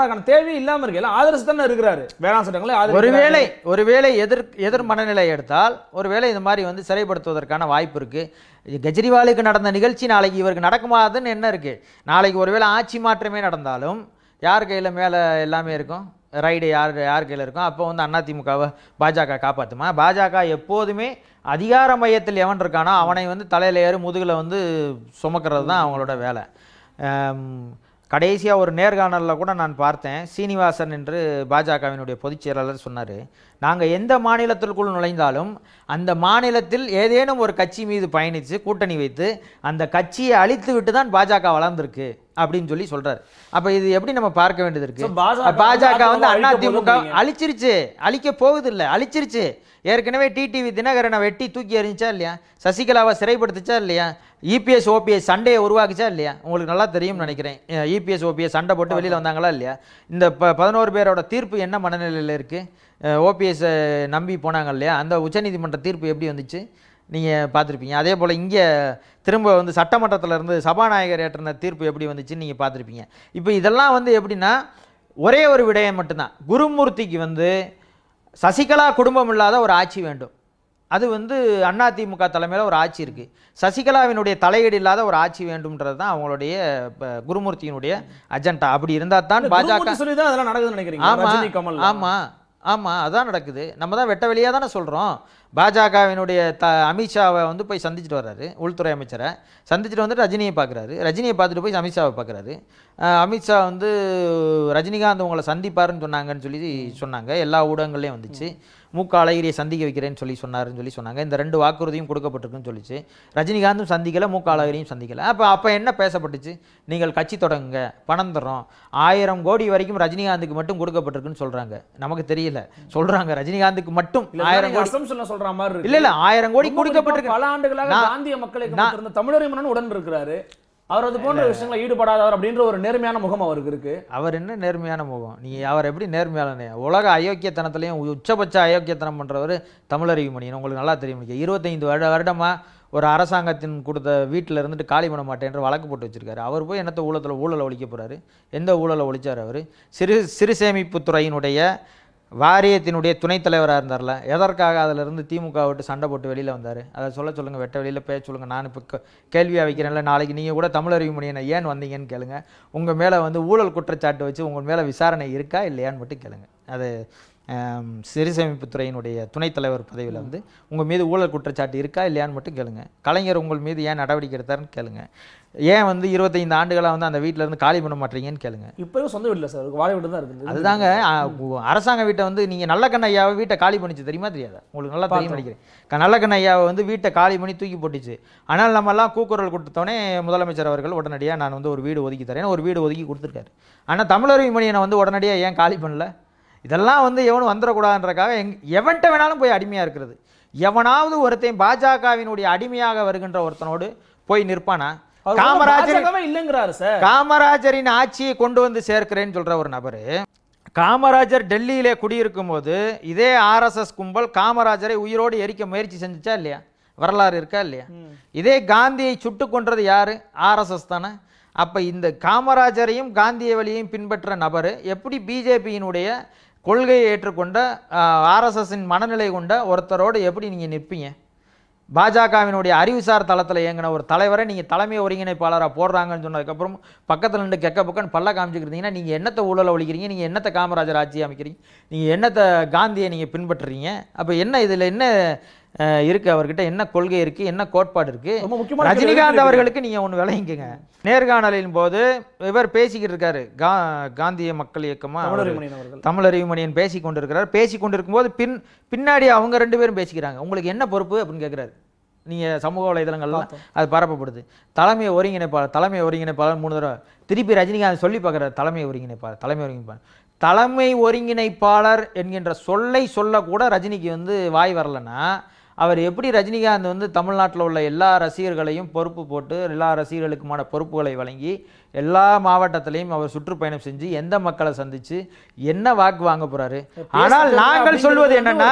நான் தேவை இல்லாமல் இருக்கு ஆதரசு தானே இருக்கிறாரு வேளாண் சட்டங்களே ஒருவேளை ஒருவேளை எதிர் எதிர் மனநிலை எடுத்தால் ஒருவேளை இது மாதிரி வந்து சிறைப்படுத்துவதற்கான வாய்ப்பு இருக்குது கெஜ்ரிவாலுக்கு நடந்த நிகழ்ச்சி நாளைக்கு இவருக்கு நடக்குமாதுன்னு என்ன இருக்குது நாளைக்கு ஒருவேளை ஆட்சி மாற்றமே நடந்தாலும் யார் கையில் மேலே எல்லாமே இருக்கும் ரைடு யார் யார் கையில் இருக்கும் அப்போ வந்து அதிமுகவை பாஜக காப்பாற்றுமா பாஜக எப்போதுமே அதிகார மையத்தில் எவன் இருக்கானோ அவனை வந்து தலையில் ஏறி முதுகில் வந்து சுமக்கிறது தான் அவங்களோட வேலை கடைசியாக ஒரு நேர்காணலில் கூட நான் பார்த்தேன் சீனிவாசன் என்று பாஜகவினுடைய பொதுச் செயலாளர் சொன்னார் நாங்கள் எந்த மாநிலத்திற்குள் நுழைந்தாலும் அந்த மாநிலத்தில் ஏதேனும் ஒரு கட்சி மீது பயணித்து கூட்டணி வைத்து அந்த கட்சியை அழித்து விட்டு தான் பாஜக வளர்ந்துருக்கு அப்படின்னு சொல்லி சொல்றாரு அப்ப இது எப்படி நம்ம பார்க்க வேண்டியது இருக்கு பாஜக வந்து அதிமுக அழிச்சிருச்சு அழிக்க போகுது இல்லை அழிச்சிருச்சு ஏற்கனவே டிடிவி தினகரனை வெட்டி தூக்கி எறிஞ்சா இல்லையா சசிகலாவை சிறைப்படுத்துச்சா இல்லையா இபிஎஸ் e ஓபிஎஸ் சண்டையை உருவாக்குச்சா இல்லையா உங்களுக்கு நல்லா தெரியும்னு நினைக்கிறேன் இபிஎஸ் ஓபிஎஸ் e சண்டை போட்டு வெளியில் வந்தாங்களா இல்லையா இந்த ப பதினோரு பேரோட தீர்ப்பு என்ன மனநிலையில் இருக்குது ஓபிஎஸ்ஸை நம்பி போனாங்க இல்லையா அந்த உச்சநீதிமன்ற தீர்ப்பு எப்படி வந்துச்சு நீங்கள் பார்த்துருப்பீங்க அதே போல் இங்கே திரும்ப வந்து சட்டமன்றத்தில் இருந்து சபாநாயகர் ஏற்றின தீர்ப்பு எப்படி வந்துச்சுன்னு நீங்கள் பார்த்துருப்பீங்க இப்போ இதெல்லாம் வந்து எப்படின்னா ஒரே ஒரு விடயம் மட்டும்தான் குருமூர்த்திக்கு வந்து சசிகலா குடும்பம் இல்லாத ஒரு ஆட்சி வேண்டும் அது வந்து அதிமுக தலைமையில் ஒரு ஆட்சி இருக்குது சசிகலாவினுடைய தலையீடு இல்லாத ஒரு ஆட்சி வேண்டும்ன்றது தான் அவங்களுடைய குருமூர்த்தியினுடைய அஜெண்டா அப்படி இருந்தால் தான் பாஜக தான் அதெல்லாம் நடக்குதுன்னு நினைக்கிறீங்க ஆமாம் ஆமாம் ஆமாம் அதான் நடக்குது நம்ம தான் வெட்ட வெளியாக தானே சொல்கிறோம் பாஜகவினுடைய த அமித்ஷாவை வந்து போய் சந்திச்சுட்டு வர்றாரு உள்துறை அமைச்சரை சந்திச்சுட்டு வந்துட்டு ரஜினியை பார்க்குறாரு ரஜினியை பார்த்துட்டு போய் அமித்ஷாவை பார்க்குறாரு அமித்ஷா வந்து ரஜினிகாந்த் உங்களை சந்திப்பாருன்னு சொன்னாங்கன்னு சொல்லி சொன்னாங்க எல்லா ஊடகங்கள்லேயும் வந்துச்சு மூக்க அழகிரியை சந்திக்க வைக்கிறேன்னு சொல்லி சொன்னாருன்னு சொல்லி சொன்னாங்க இந்த ரெண்டு வாக்குறுதியும் கொடுக்கப்பட்டிருக்குன்னு சொல்லிச்சு ரஜினிகாந்தும் சந்திக்கலை மூக்க அழகிரியும் சந்திக்கலை அப்போ அப்போ என்ன பேசப்பட்டுச்சு நீங்கள் கட்சி தொடங்குங்க பணம் தரோம் ஆயிரம் கோடி வரைக்கும் ரஜினிகாந்துக்கு மட்டும் கொடுக்கப்பட்டிருக்குன்னு சொல்கிறாங்க நமக்கு தெரியல சொல்கிறாங்க ரஜினிகாந்துக்கு மட்டும் ஆயிரம் கோடி சொல்ற மாதிரி இருக்கு இல்ல இல்ல ஆயிரம் கோடி கொடுக்கப்பட்டிருக்கு பல ஆண்டுகளாக காந்திய மக்களை இருந்த தமிழரை மன்னன் உடன் இருக்கிறாரு அவர் அது போன்ற விஷயங்களை ஈடுபடாதவர் அப்படின்ற ஒரு நேர்மையான முகம் அவருக்கு இருக்கு அவர் என்ன நேர்மையான முகம் நீங்க அவர் எப்படி நேர்மையாளனே உலக அயோக்கியத்தனத்திலையும் உச்சபட்ச அயோக்கியத்தனம் பண்றவர் தமிழறிவு மணியன் உங்களுக்கு நல்லா தெரியும் இருபத்தைந்து வருட வருடமா ஒரு அரசாங்கத்தின் கொடுத்த வீட்டில் இருந்துட்டு காலி பண்ண மாட்டேன்ற வழக்கு போட்டு வச்சிருக்காரு அவர் போய் என்னத்த ஊழத்தில் ஊழலை ஒழிக்க போகிறாரு எந்த ஊழலை ஒழிச்சார் அவர் சிறு சிறு சேமிப்புத்துறையினுடைய வாரியத்தினுடைய துணைத் தலைவராக இருந்தார்ல எதற்காக அதிலிருந்து திமுக விட்டு சண்டை போட்டு வெளியில் வந்தார் அதை சொல்ல சொல்லுங்கள் வெட்ட வெளியில் பேச சொல்லுங்கள் நான் இப்போ கேள்வியாக வைக்கிறேன்ல நாளைக்கு நீங்கள் கூட தமிழறிவு மணியனை ஏன் வந்தீங்கன்னு கேளுங்கள் உங்கள் மேலே வந்து ஊழல் குற்றச்சாட்டு வச்சு உங்கள் மேலே விசாரணை இருக்கா இல்லையான்னு மட்டும் கேளுங்கள் அது சிறு துறையினுடைய துணைத் தலைவர் பதவியில் வந்து உங்கள் மீது ஊழல் குற்றச்சாட்டு இருக்கா இல்லையான்னு மட்டும் கேளுங்க கலைஞர் உங்கள் மீது ஏன் நடவடிக்கை எடுத்தாருன்னு கேளுங்க ஏன் வந்து இருபத்தைந்து ஆண்டுகளாக வந்து அந்த வீட்டில் இருந்து காலி பண்ண மாட்டீங்கன்னு கேளுங்க இப்போ சொந்த வீட்டில் சார் வாழை வீடு தான் இருக்குது அதுதாங்க அரசாங்க வீட்டை வந்து நீங்கள் நல்ல கண்ண ஐயாவை வீட்டை காலி பண்ணிச்சு தெரியுமா தெரியாதா உங்களுக்கு நல்லா தெரியும் நினைக்கிறேன் நல்ல கண்ண ஐயாவை வந்து வீட்டை காலி பண்ணி தூக்கி போட்டுச்சு ஆனால் நம்மலாம் கூக்குரல் கொடுத்தோடனே முதலமைச்சர் அவர்கள் உடனடியாக நான் வந்து ஒரு வீடு ஒதுக்கி தரேன் ஒரு வீடு ஒதுக்கி கொடுத்துருக்காரு ஆனால் தமிழறிவு மணியனை வந்து உடனடியாக ஏன் காலி பண்ணல இதெல்லாம் வந்து எவனும் வந்துடக்கூடாதுன்றக்காக எங் எவன்கிட்ட வேணாலும் போய் அடிமையாக இருக்கிறது எவனாவது ஒருத்தையும் பாஜகவினுடைய அடிமையாக வருகின்ற ஒருத்தனோடு போய் நிற்பானா காமராஜர் இல்லைங்கிறாரு சார் காமராஜரின் ஆட்சியை கொண்டு வந்து சேர்க்கிறேன்னு சொல்ற ஒரு நபரு காமராஜர் டெல்லியிலே குடியிருக்கும் போது இதே ஆர்எஸ்எஸ் கும்பல் காமராஜரை உயிரோடு எரிக்க முயற்சி செஞ்சுச்சா இல்லையா வரலாறு இருக்கா இல்லையா இதே காந்தியை சுட்டு கொன்றது யாரு ஆர்எஸ்எஸ் தானே அப்போ இந்த காமராஜரையும் காந்திய வழியையும் பின்பற்ற நபர் எப்படி பிஜேபியினுடைய கொள்கையை ஏற்றுக்கொண்ட ஆர்எஸ்எஸ்ஸின் மனநிலை கொண்ட ஒருத்தரோடு எப்படி நீங்கள் நிற்பீங்க பாஜகவினுடைய அறிவுசார் தளத்தில் இயங்கின ஒரு தலைவரை நீங்கள் தலைமை ஒருங்கிணைப்பாளராக போடுறாங்கன்னு சொன்னதுக்கப்புறம் பக்கத்தில் நின்று கெக்க பக்கம் பல்ல காமிச்சிக்கிறீங்கன்னா நீங்கள் என்னத்தை ஊழலை ஒழிக்கிறீங்க நீங்கள் என்னத்தை காமராஜர் ஆட்சி அமைக்கிறீங்க நீங்கள் என்னத்தை காந்தியை நீங்கள் பின்பற்றுறீங்க அப்போ என்ன இதில் என்ன இருக்குது அவர்கிட்ட என்ன கொள்கை இருக்குது என்ன கோட்பாடு இருக்குது ரஜினிகாந்த் அவர்களுக்கு நீங்கள் ஒன்று விளையுங்க நேர்காணலின் போது இவர் பேசிக்கிட்டு இருக்காரு கா காந்திய மக்கள் இயக்கமாக தமிழறிவுமணியன் பேசி கொண்டிருக்கிறார் பேசி போது பின் பின்னாடி அவங்க ரெண்டு பேரும் பேசிக்கிறாங்க உங்களுக்கு என்ன பொறுப்பு அப்படின்னு கேட்குறாரு நீங்கள் சமூக வலைதளங்கள்லாம் அது பரப்பப்படுது தலைமை ஒருங்கிணைப்பாளர் தலைமை ஒருங்கிணைப்பாளர் மூணு தடவை திருப்பி ரஜினிகாந்த் சொல்லி பார்க்குறாரு தலைமை ஒருங்கிணைப்பாளர் தலைமை ஒருங்கிணைப்பாளர் தலைமை ஒருங்கிணைப்பாளர் என்கின்ற சொல்லை சொல்லக்கூட ரஜினிக்கு வந்து வாய் வரலன்னா அவர் எப்படி ரஜினிகாந்த் வந்து தமிழ்நாட்டில் உள்ள எல்லா ரசிகர்களையும் பொறுப்பு போட்டு எல்லா ரசிகர்களுக்குமான பொறுப்புகளை வழங்கி எல்லா மாவட்டத்திலையும் அவர் சுற்றுப்பயணம் செஞ்சு எந்த மக்களை சந்திச்சு என்ன வாக்கு வாங்க போறாரு ஆனால் நாங்கள் சொல்வது என்னன்னா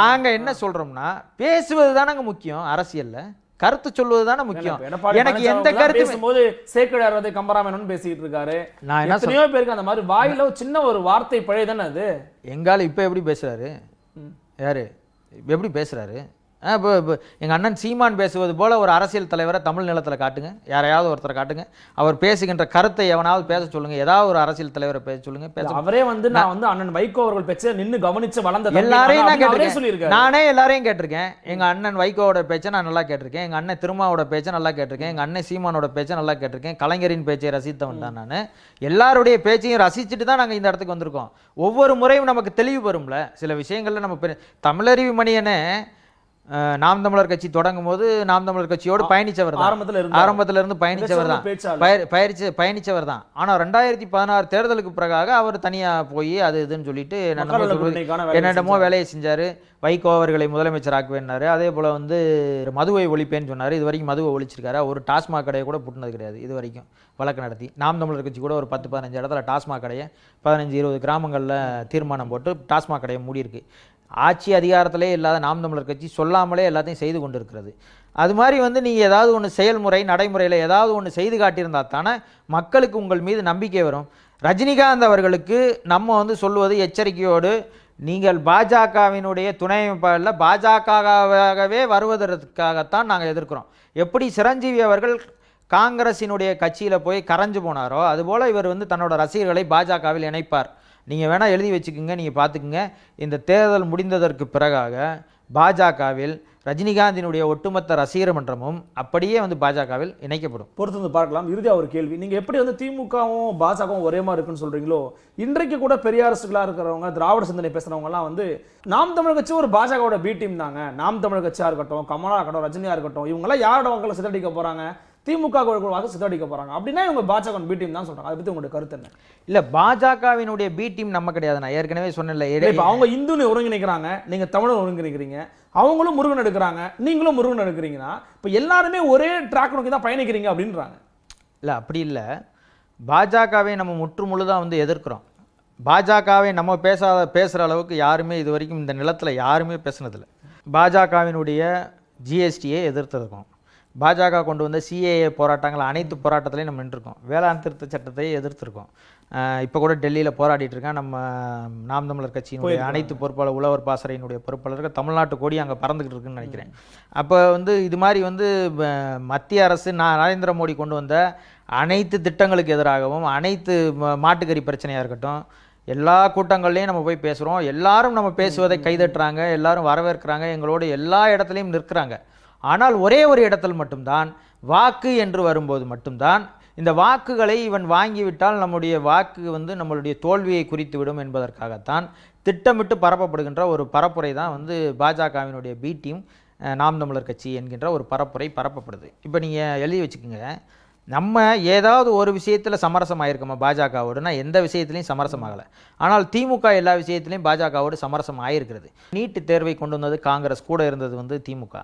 நாங்க என்ன சொல்றோம்னா பேசுவது தானே முக்கியம் அரசியல்ல கருத்து சொல்வது தானே முக்கியம் எனக்கு எந்த கருத்து பேசும்போது சேக்கடாரது கம்பராமன் பேசிட்டு இருக்காரு நான் என்ன எத்தனையோ பேருக்கு அந்த மாதிரி வாயில சின்ன ஒரு வார்த்தை பழைய தானே அது எங்கால இப்ப எப்படி பேசுறாரு யாரு எப்படி பேசுகிறாரு இப்போ இப்போ எங்கள் அண்ணன் சீமான் பேசுவது போல் ஒரு அரசியல் தலைவரை தமிழ் நிலத்தில் காட்டுங்க யாரையாவது ஒருத்தரை காட்டுங்க அவர் பேசுகின்ற கருத்தை எவனாவது பேச சொல்லுங்கள் ஏதாவது ஒரு அரசியல் தலைவரை பேச சொல்லுங்கள் பேச அவரே வந்து நான் வந்து அண்ணன் வைகோ அவர்கள் பேச்ச நின்று கவனித்து வளர்ந்த எல்லாரையும் நான் கேட்டிருக்கேன் நானே எல்லாரையும் கேட்டிருக்கேன் எங்கள் அண்ணன் வைகோவோட பேச்சை நான் நல்லா கேட்டிருக்கேன் எங்கள் அண்ணன் திருமாவோட பேச்சை நல்லா கேட்டிருக்கேன் எங்கள் அண்ணன் சீமானோட பேச்சை நல்லா கேட்டிருக்கேன் கலைஞரின் பேச்சை ரசித்தவன் தான் நான் எல்லாருடைய பேச்சையும் ரசிச்சுட்டு தான் நாங்கள் இந்த இடத்துக்கு வந்திருக்கோம் ஒவ்வொரு முறையும் நமக்கு தெளிவு வரும்ல சில விஷயங்களில் நம்ம தமிழறிவு மணியனே நாம் தமிழர் கட்சி தொடங்கும் போது நாம் தமிழர் கட்சியோடு பயணிச்சவர் தான் ஆரம்பத்தில் இருந்து இருந்து பயணிச்சவர் தான் பயிற்சி பயணிச்சவர் தான் ஆனால் ரெண்டாயிரத்தி பதினாறு தேர்தலுக்கு பிறகாக அவர் தனியாக போய் அது இதுன்னு சொல்லிட்டு என்னென்னமோ வேலையை செஞ்சார் வைகோ அவர்களை முதலமைச்சர் ஆக்குவேன்னாரு அதே போல் வந்து மதுவை ஒழிப்பேன்னு சொன்னார் இது வரைக்கும் மதுவை ஒழிச்சிருக்காரு ஒரு டாஸ்மாக் கடையை கூட புட்டினது கிடையாது இது வரைக்கும் வழக்கு நடத்தி நாம் தமிழர் கட்சி கூட ஒரு பத்து பதினஞ்சு இடத்துல டாஸ்மாக் கடையை பதினஞ்சு இருபது கிராமங்களில் தீர்மானம் போட்டு டாஸ்மாக் கடையை மூடியிருக்கு ஆட்சி அதிகாரத்திலே இல்லாத நாம் தமிழர் கட்சி சொல்லாமலே எல்லாத்தையும் செய்து கொண்டிருக்கிறது அது மாதிரி வந்து நீங்கள் ஏதாவது ஒன்று செயல்முறை நடைமுறையில் ஏதாவது ஒன்று செய்து காட்டியிருந்தால் தானே மக்களுக்கு உங்கள் மீது நம்பிக்கை வரும் ரஜினிகாந்த் அவர்களுக்கு நம்ம வந்து சொல்லுவது எச்சரிக்கையோடு நீங்கள் பாஜகவினுடைய துணை அமைப்பில் பாஜகவாகவே வருவதற்காகத்தான் நாங்கள் எதிர்க்கிறோம் எப்படி சிரஞ்சீவி அவர்கள் காங்கிரசினுடைய கட்சியில் போய் கரைஞ்சு போனாரோ அதுபோல் இவர் வந்து தன்னோட ரசிகர்களை பாஜகவில் இணைப்பார் நீங்கள் வேணால் எழுதி வச்சுக்கோங்க நீங்கள் பார்த்துக்குங்க இந்த தேர்தல் முடிந்ததற்கு பிறகாக பாஜகவில் ரஜினிகாந்தினுடைய ஒட்டுமொத்த ரசிகர் மன்றமும் அப்படியே வந்து பாஜகவில் இணைக்கப்படும் பொறுத்து வந்து பார்க்கலாம் இறுதியாக ஒரு கேள்வி நீங்கள் எப்படி வந்து திமுகவும் பாஜகவும் ஒரே மாதிரி இருக்குன்னு சொல்கிறீங்களோ இன்றைக்கு கூட பெரிய அரசுகளாக இருக்கிறவங்க திராவிட சிந்தனை பேசுகிறவங்கலாம் வந்து நாம் தமிழ் கட்சி ஒரு பாஜகவோட பி டீம் தாங்க நாம் தமிழ் கட்சியாக இருக்கட்டும் கமலா இருக்கட்டும் ரஜினியாக இருக்கட்டும் இவங்கெல்லாம் யாரோட மக்களை சிதறடிக்க போகிறாங்க திமுக குழுவாக சித்தடிக்க போகிறாங்க அப்படின்னா இவங்க பாஜக பி டீம் தான் சொல்கிறாங்க அதை பத்தி உங்களுடைய கருத்து என்ன இல்லை பாஜகவினுடைய பி டீம் நம்ம கிடையாது நான் ஏற்கனவே சொன்னல இப்போ அவங்க இந்துன்னு ஒருங்கிணைக்கிறாங்க நீங்கள் தமிழர் ஒருங்கிணைக்கிறீங்க அவங்களும் முருகன் எடுக்கிறாங்க நீங்களும் முருகன் எடுக்கிறீங்கன்னா இப்போ எல்லாருமே ஒரே டிராக் நோக்கி தான் பயணிக்கிறீங்க அப்படின்றாங்க இல்லை அப்படி இல்லை பாஜகவை நம்ம முற்றுமுழுதாக வந்து எதிர்க்கிறோம் பாஜகவை நம்ம பேசாத பேசுகிற அளவுக்கு யாருமே இது வரைக்கும் இந்த நிலத்தில் யாருமே பேசுனதில்லை பாஜகவினுடைய ஜிஎஸ்டியை எதிர்த்திருக்கோம் பாஜக கொண்டு வந்த சிஏஏ போராட்டங்கள் அனைத்து போராட்டத்திலையும் நம்ம நின்றுருக்கோம் வேளாண் திருத்த சட்டத்தை எதிர்த்துருக்கோம் இப்போ கூட டெல்லியில் போராடிட்டு இருக்கேன் நம்ம நாம் தமிழர் கட்சியினுடைய அனைத்து பொறுப்பாளர் உழவர் பாசறையினுடைய பொறுப்பாளர்கள் தமிழ்நாட்டு கோடி அங்கே பறந்துக்கிட்டு இருக்குன்னு நினைக்கிறேன் அப்போ வந்து இது மாதிரி வந்து மத்திய அரசு நான் நரேந்திர மோடி கொண்டு வந்த அனைத்து திட்டங்களுக்கு எதிராகவும் அனைத்து மாட்டுக்கறி பிரச்சனையாக இருக்கட்டும் எல்லா கூட்டங்கள்லையும் நம்ம போய் பேசுகிறோம் எல்லாரும் நம்ம பேசுவதை கைதட்டுறாங்க எல்லாரும் வரவேற்கிறாங்க எங்களோட எல்லா இடத்துலையும் நிற்கிறாங்க ஆனால் ஒரே ஒரு இடத்தில் மட்டும்தான் வாக்கு என்று வரும்போது மட்டும்தான் இந்த வாக்குகளை இவன் வாங்கிவிட்டால் நம்முடைய வாக்கு வந்து நம்மளுடைய தோல்வியை குறித்துவிடும் என்பதற்காகத்தான் திட்டமிட்டு பரப்பப்படுகின்ற ஒரு பரப்புரை தான் வந்து பாஜகவினுடைய பி டீம் நாம் தமிழர் கட்சி என்கின்ற ஒரு பரப்புரை பரப்பப்படுது இப்போ நீங்கள் எழுதி வச்சுக்கோங்க நம்ம ஏதாவது ஒரு விஷயத்தில் சமரசம் ஆகிருக்கோமா பாஜகவோடுனா எந்த விஷயத்துலையும் சமரசம் ஆகலை ஆனால் திமுக எல்லா விஷயத்துலையும் பாஜகவோடு சமரசம் ஆகிருக்கிறது நீட்டு தேர்வை கொண்டு வந்தது காங்கிரஸ் கூட இருந்தது வந்து திமுக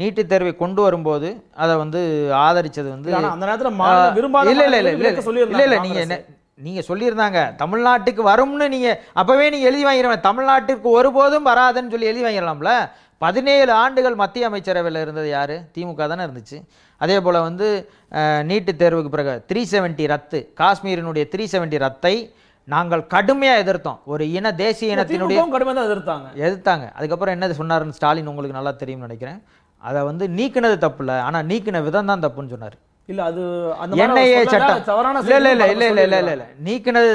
நீட்டுத் தேர்வை கொண்டு வரும்போது அதை வந்து ஆதரிச்சது வந்து அந்த நேரத்தில் விரும்பாத இல்லை இல்லை இல்லை இல்லை இல்லை நீங்கள் என்ன நீங்கள் சொல்லியிருந்தாங்க தமிழ்நாட்டுக்கு வரும்னு நீங்கள் அப்போவே நீங்கள் எழுதி வாங்கிடுவேன் தமிழ்நாட்டிற்கு ஒருபோதும் வராதுன்னு சொல்லி எழுதி வாங்கிடலாம்ல பதினேழு ஆண்டுகள் மத்திய அமைச்சரவையில் இருந்தது யார் திமுக தானே இருந்துச்சு அதே போல் வந்து நீட்டுத் தேர்வுக்கு பிறகு த்ரீ செவன்ட்டி ரத்து காஷ்மீரினுடைய த்ரீ செவன்ட்டி ரத்தை நாங்கள் கடுமையாக எதிர்த்தோம் ஒரு இன தேசிய இனத்தினுடைய கடுமையாக எதிர்த்தாங்க எதிர்த்தாங்க அதுக்கப்புறம் என்னது சொன்னார்னு ஸ்டாலின் உங்களுக்கு நல்லா தெரியும்னு நினைக்கிறேன் அதை வந்து நீக்கினது தப்பு இல்லை ஆனால் நீக்கின விதம் தான் தப்புன்னு சொன்னார் இல்லை அது என்ஐஏ சட்டம் தவறான இல்லை இல்லை இல்லை இல்லை இல்ல இல்ல இல்ல நீக்கினது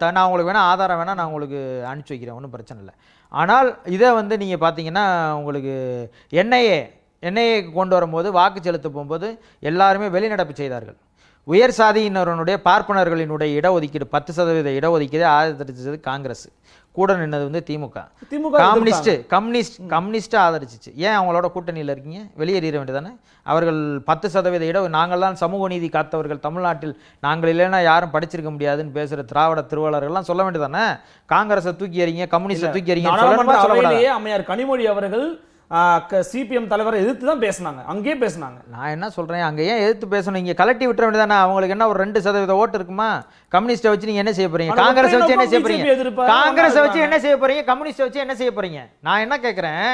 த நான் உங்களுக்கு வேணால் ஆதாரம் வேணால் நான் உங்களுக்கு அனுப்பிச்சி வைக்கிறேன் ஒன்றும் பிரச்சனை இல்லை ஆனால் இதை வந்து நீங்கள் பார்த்தீங்கன்னா உங்களுக்கு எண்ணெயே எண்ணெயை கொண்டு வரும்போது வாக்கு செலுத்த போகும்போது எல்லாருமே வெளிநடப்பு செய்தார்கள் உயர் சாதியினருடைய பார்ப்பனர்களினுடைய இடஒதுக்கீடு பத்து சதவீத இடஒதுக்கீடு ஆதரித்தது காங்கிரஸ் கூட நின்னது வந்து திமுக திமுக கம்யூனிஸ்ட் கம்யூனிஸ்ட் கம்யூனிஸ்ட்டாக ஆதரிச்சிச்சு ஏன் அவங்களோட கூட்டணியில் இருக்கீங்க வெளியேறிட வேண்டியதானே அவர்கள் பத்து சதவீத இட தான் சமூக நீதி காத்தவர்கள் தமிழ்நாட்டில் நாங்கள் இல்லைன்னா யாரும் படிச்சிருக்க முடியாதுன்னு பேசுகிற திராவிட திருவாளர்கள்லாம் சொல்ல வேண்டியதானே காங்கிரஸை தூக்கி எறிங்க கம்யூனிஸ்டை தூக்கி எறிங்க அம்மையார் கனிமொழி அவர்கள் சிபிஎம் தலைவரை எதிர்த்து தான் பேசினாங்க அங்கேயே பேசினாங்க நான் என்ன சொல்கிறேன் அங்கே ஏன் எதிர்த்து பேசணும் இங்கே கலட்டி விட்டுற வேண்டியதானே அவங்களுக்கு என்ன ஒரு ரெண்டு சதவீத ஓட்டு இருக்குமா கம்யூனிஸ்ட்டை வச்சு நீங்கள் என்ன செய்ய போகிறீங்க காங்கிரஸ் வச்சு என்ன செய்ய போகிறீங்க காங்கிரஸை வச்சு என்ன செய்ய போகிறீங்க கம்யூனிஸ்டை வச்சு என்ன செய்ய போகிறீங்க நான் என்ன கேட்குறேன்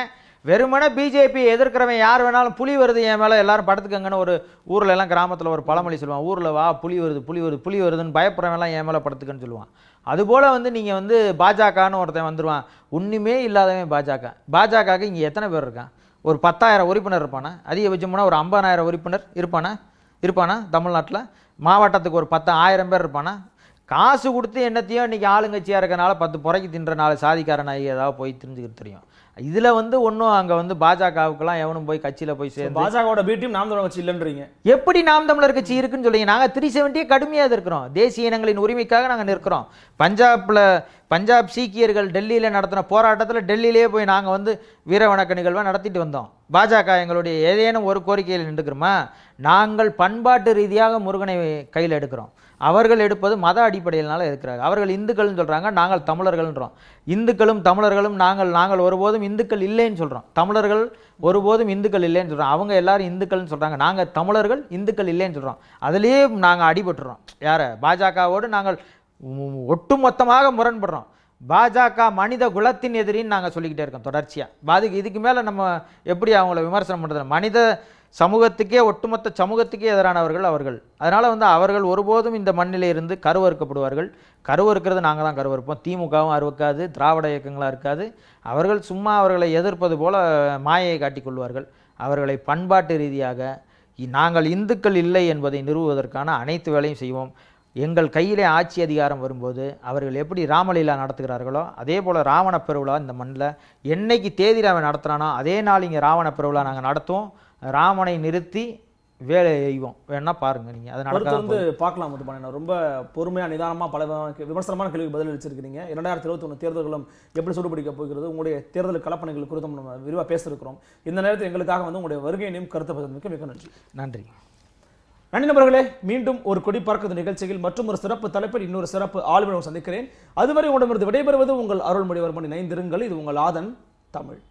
வெறுமனே பிஜேபி எதிர்க்கிறவன் யார் வேணாலும் புலி வருது என் மேலே எல்லாரும் படுத்துக்கங்கன்னு ஒரு ஊரில் எல்லாம் கிராமத்தில் ஒரு பழமொழி சொல்லுவான் ஊரில் வா புலி வருது புலி வருது புலி வருதுன்னு பயப்படுறவன் எல்லாம் என் மேலே படுத்துக்கன்னு சொல்லுவான் அதுபோல் வந்து நீங்கள் வந்து பாஜகன்னு ஒருத்தன் வந்துடுவான் ஒன்றுமே இல்லாதவன் பாஜக பாஜகவுக்கு இங்கே எத்தனை பேர் இருக்கான் ஒரு பத்தாயிரம் உறுப்பினர் இருப்பானா அதிகபட்சம்னா ஒரு ஐம்பதாயிரம் உறுப்பினர் இருப்பானா இருப்பானா தமிழ்நாட்டில் மாவட்டத்துக்கு ஒரு பத்து ஆயிரம் பேர் இருப்பானா காசு கொடுத்து என்னத்தையும் இன்றைக்கி ஆளுங்கட்சியாக இருக்கிறனால பத்து புறக்கி தின்ற நாலு சாதிக்காரன் ஏதாவது போய் தெரிஞ்சுக்கிட்டு தெரியும் இதில் வந்து ஒன்றும் அங்கே வந்து பாஜகவுக்குலாம் எவனும் போய் கட்சியில் போய் சேர்ந்து பாஜகவோட பீட்டியும் நாம் தமிழர் கட்சி இல்லைன்றீங்க எப்படி நாம் தமிழர் கட்சி இருக்குன்னு சொல்லுங்க நாங்கள் த்ரீ செவன்டியே கடுமையாக இருக்கிறோம் தேசிய இனங்களின் உரிமைக்காக நாங்கள் நிற்கிறோம் பஞ்சாப்ல பஞ்சாப் சீக்கியர்கள் டெல்லியில் நடத்தின போராட்டத்தில் டெல்லியிலேயே போய் நாங்கள் வந்து வீர வணக்க நிகழ்வா நடத்திட்டு வந்தோம் பாஜக எங்களுடைய ஏதேனும் ஒரு கோரிக்கையில் நின்றுக்கிறோமா நாங்கள் பண்பாட்டு ரீதியாக முருகனை கையில் எடுக்கிறோம் அவர்கள் எடுப்பது மத அடிப்படையினால இருக்கிறாங்க அவர்கள் இந்துக்கள்னு சொல்கிறாங்க நாங்கள் தமிழர்கள்ன்றோம் இந்துக்களும் தமிழர்களும் நாங்கள் நாங்கள் ஒருபோதும் இந்துக்கள் இல்லைன்னு சொல்கிறோம் தமிழர்கள் ஒருபோதும் இந்துக்கள் இல்லைன்னு சொல்கிறோம் அவங்க எல்லாரும் இந்துக்கள்னு சொல்கிறாங்க நாங்கள் தமிழர்கள் இந்துக்கள் இல்லைன்னு சொல்கிறோம் அதுலேயே நாங்கள் அடிபட்டுறோம் யாரை பாஜகவோடு நாங்கள் ஒட்டுமொத்தமாக முரண்படுறோம் பாஜக மனித குலத்தின் எதிரின்னு நாங்கள் சொல்லிக்கிட்டே இருக்கோம் தொடர்ச்சியாக பாதி இதுக்கு மேலே நம்ம எப்படி அவங்கள விமர்சனம் பண்ணுறது மனித சமூகத்துக்கே ஒட்டுமொத்த சமூகத்துக்கே எதிரானவர்கள் அவர்கள் அதனால் வந்து அவர்கள் ஒருபோதும் இந்த மண்ணிலே இருந்து கருவறுக்கப்படுவார்கள் கருவறுக்கிறது நாங்கள் தான் கருவறுப்போம் திமுகவும் அறுவக்காது திராவிட இயக்கங்களாக இருக்காது அவர்கள் சும்மா அவர்களை எதிர்ப்பது போல் மாயையை காட்டிக்கொள்வார்கள் அவர்களை பண்பாட்டு ரீதியாக நாங்கள் இந்துக்கள் இல்லை என்பதை நிறுவுவதற்கான அனைத்து வேலையும் செய்வோம் எங்கள் கையிலே ஆட்சி அதிகாரம் வரும்போது அவர்கள் எப்படி ராமலீலா நடத்துகிறார்களோ அதே போல் ராவண பெருவிழா இந்த மண்ணில் என்றைக்கு தேதி ராமன் நடத்துகிறானோ அதே நாள் இங்கே ராவண பெருவிழா நாங்கள் நடத்துவோம் ராமனை நிறுத்தி வேலை எய்வோம் வேணா பாருங்க நீங்க அதை நடக்க வந்து பார்க்கலாம் முத்துப்பானே ரொம்ப பொறுமையா நிதானமா பல விமர்சனமான கேள்விக்கு பதில் அளிச்சிருக்கிறீங்க இரண்டாயிரத்தி இருபத்தி ஒன்று தேர்தல்களும் எப்படி சூடுபிடிக்க போகிறது உங்களுடைய தேர்தல் கலப்பணைகள் குறித்தும் நம்ம விரிவாக பேசியிருக்கிறோம் இந்த நேரத்தில் எங்களுக்காக வந்து உங்களுடைய வருகையினையும் கருத்து பகிர்ந்ததுக்கு மிக நன்றி நன்றி நன்றி நபர்களே மீண்டும் ஒரு கொடி பறக்கிறது நிகழ்ச்சியில் மற்றும் ஒரு சிறப்பு தலைப்பில் இன்னொரு சிறப்பு ஆளுமையை சந்திக்கிறேன் அதுவரை உடம்பிருந்து விடைபெறுவது உங்கள் அருள்மொழிவர்மணி நைந்திருங்கள் இது உங்கள் ஆதன் தமிழ்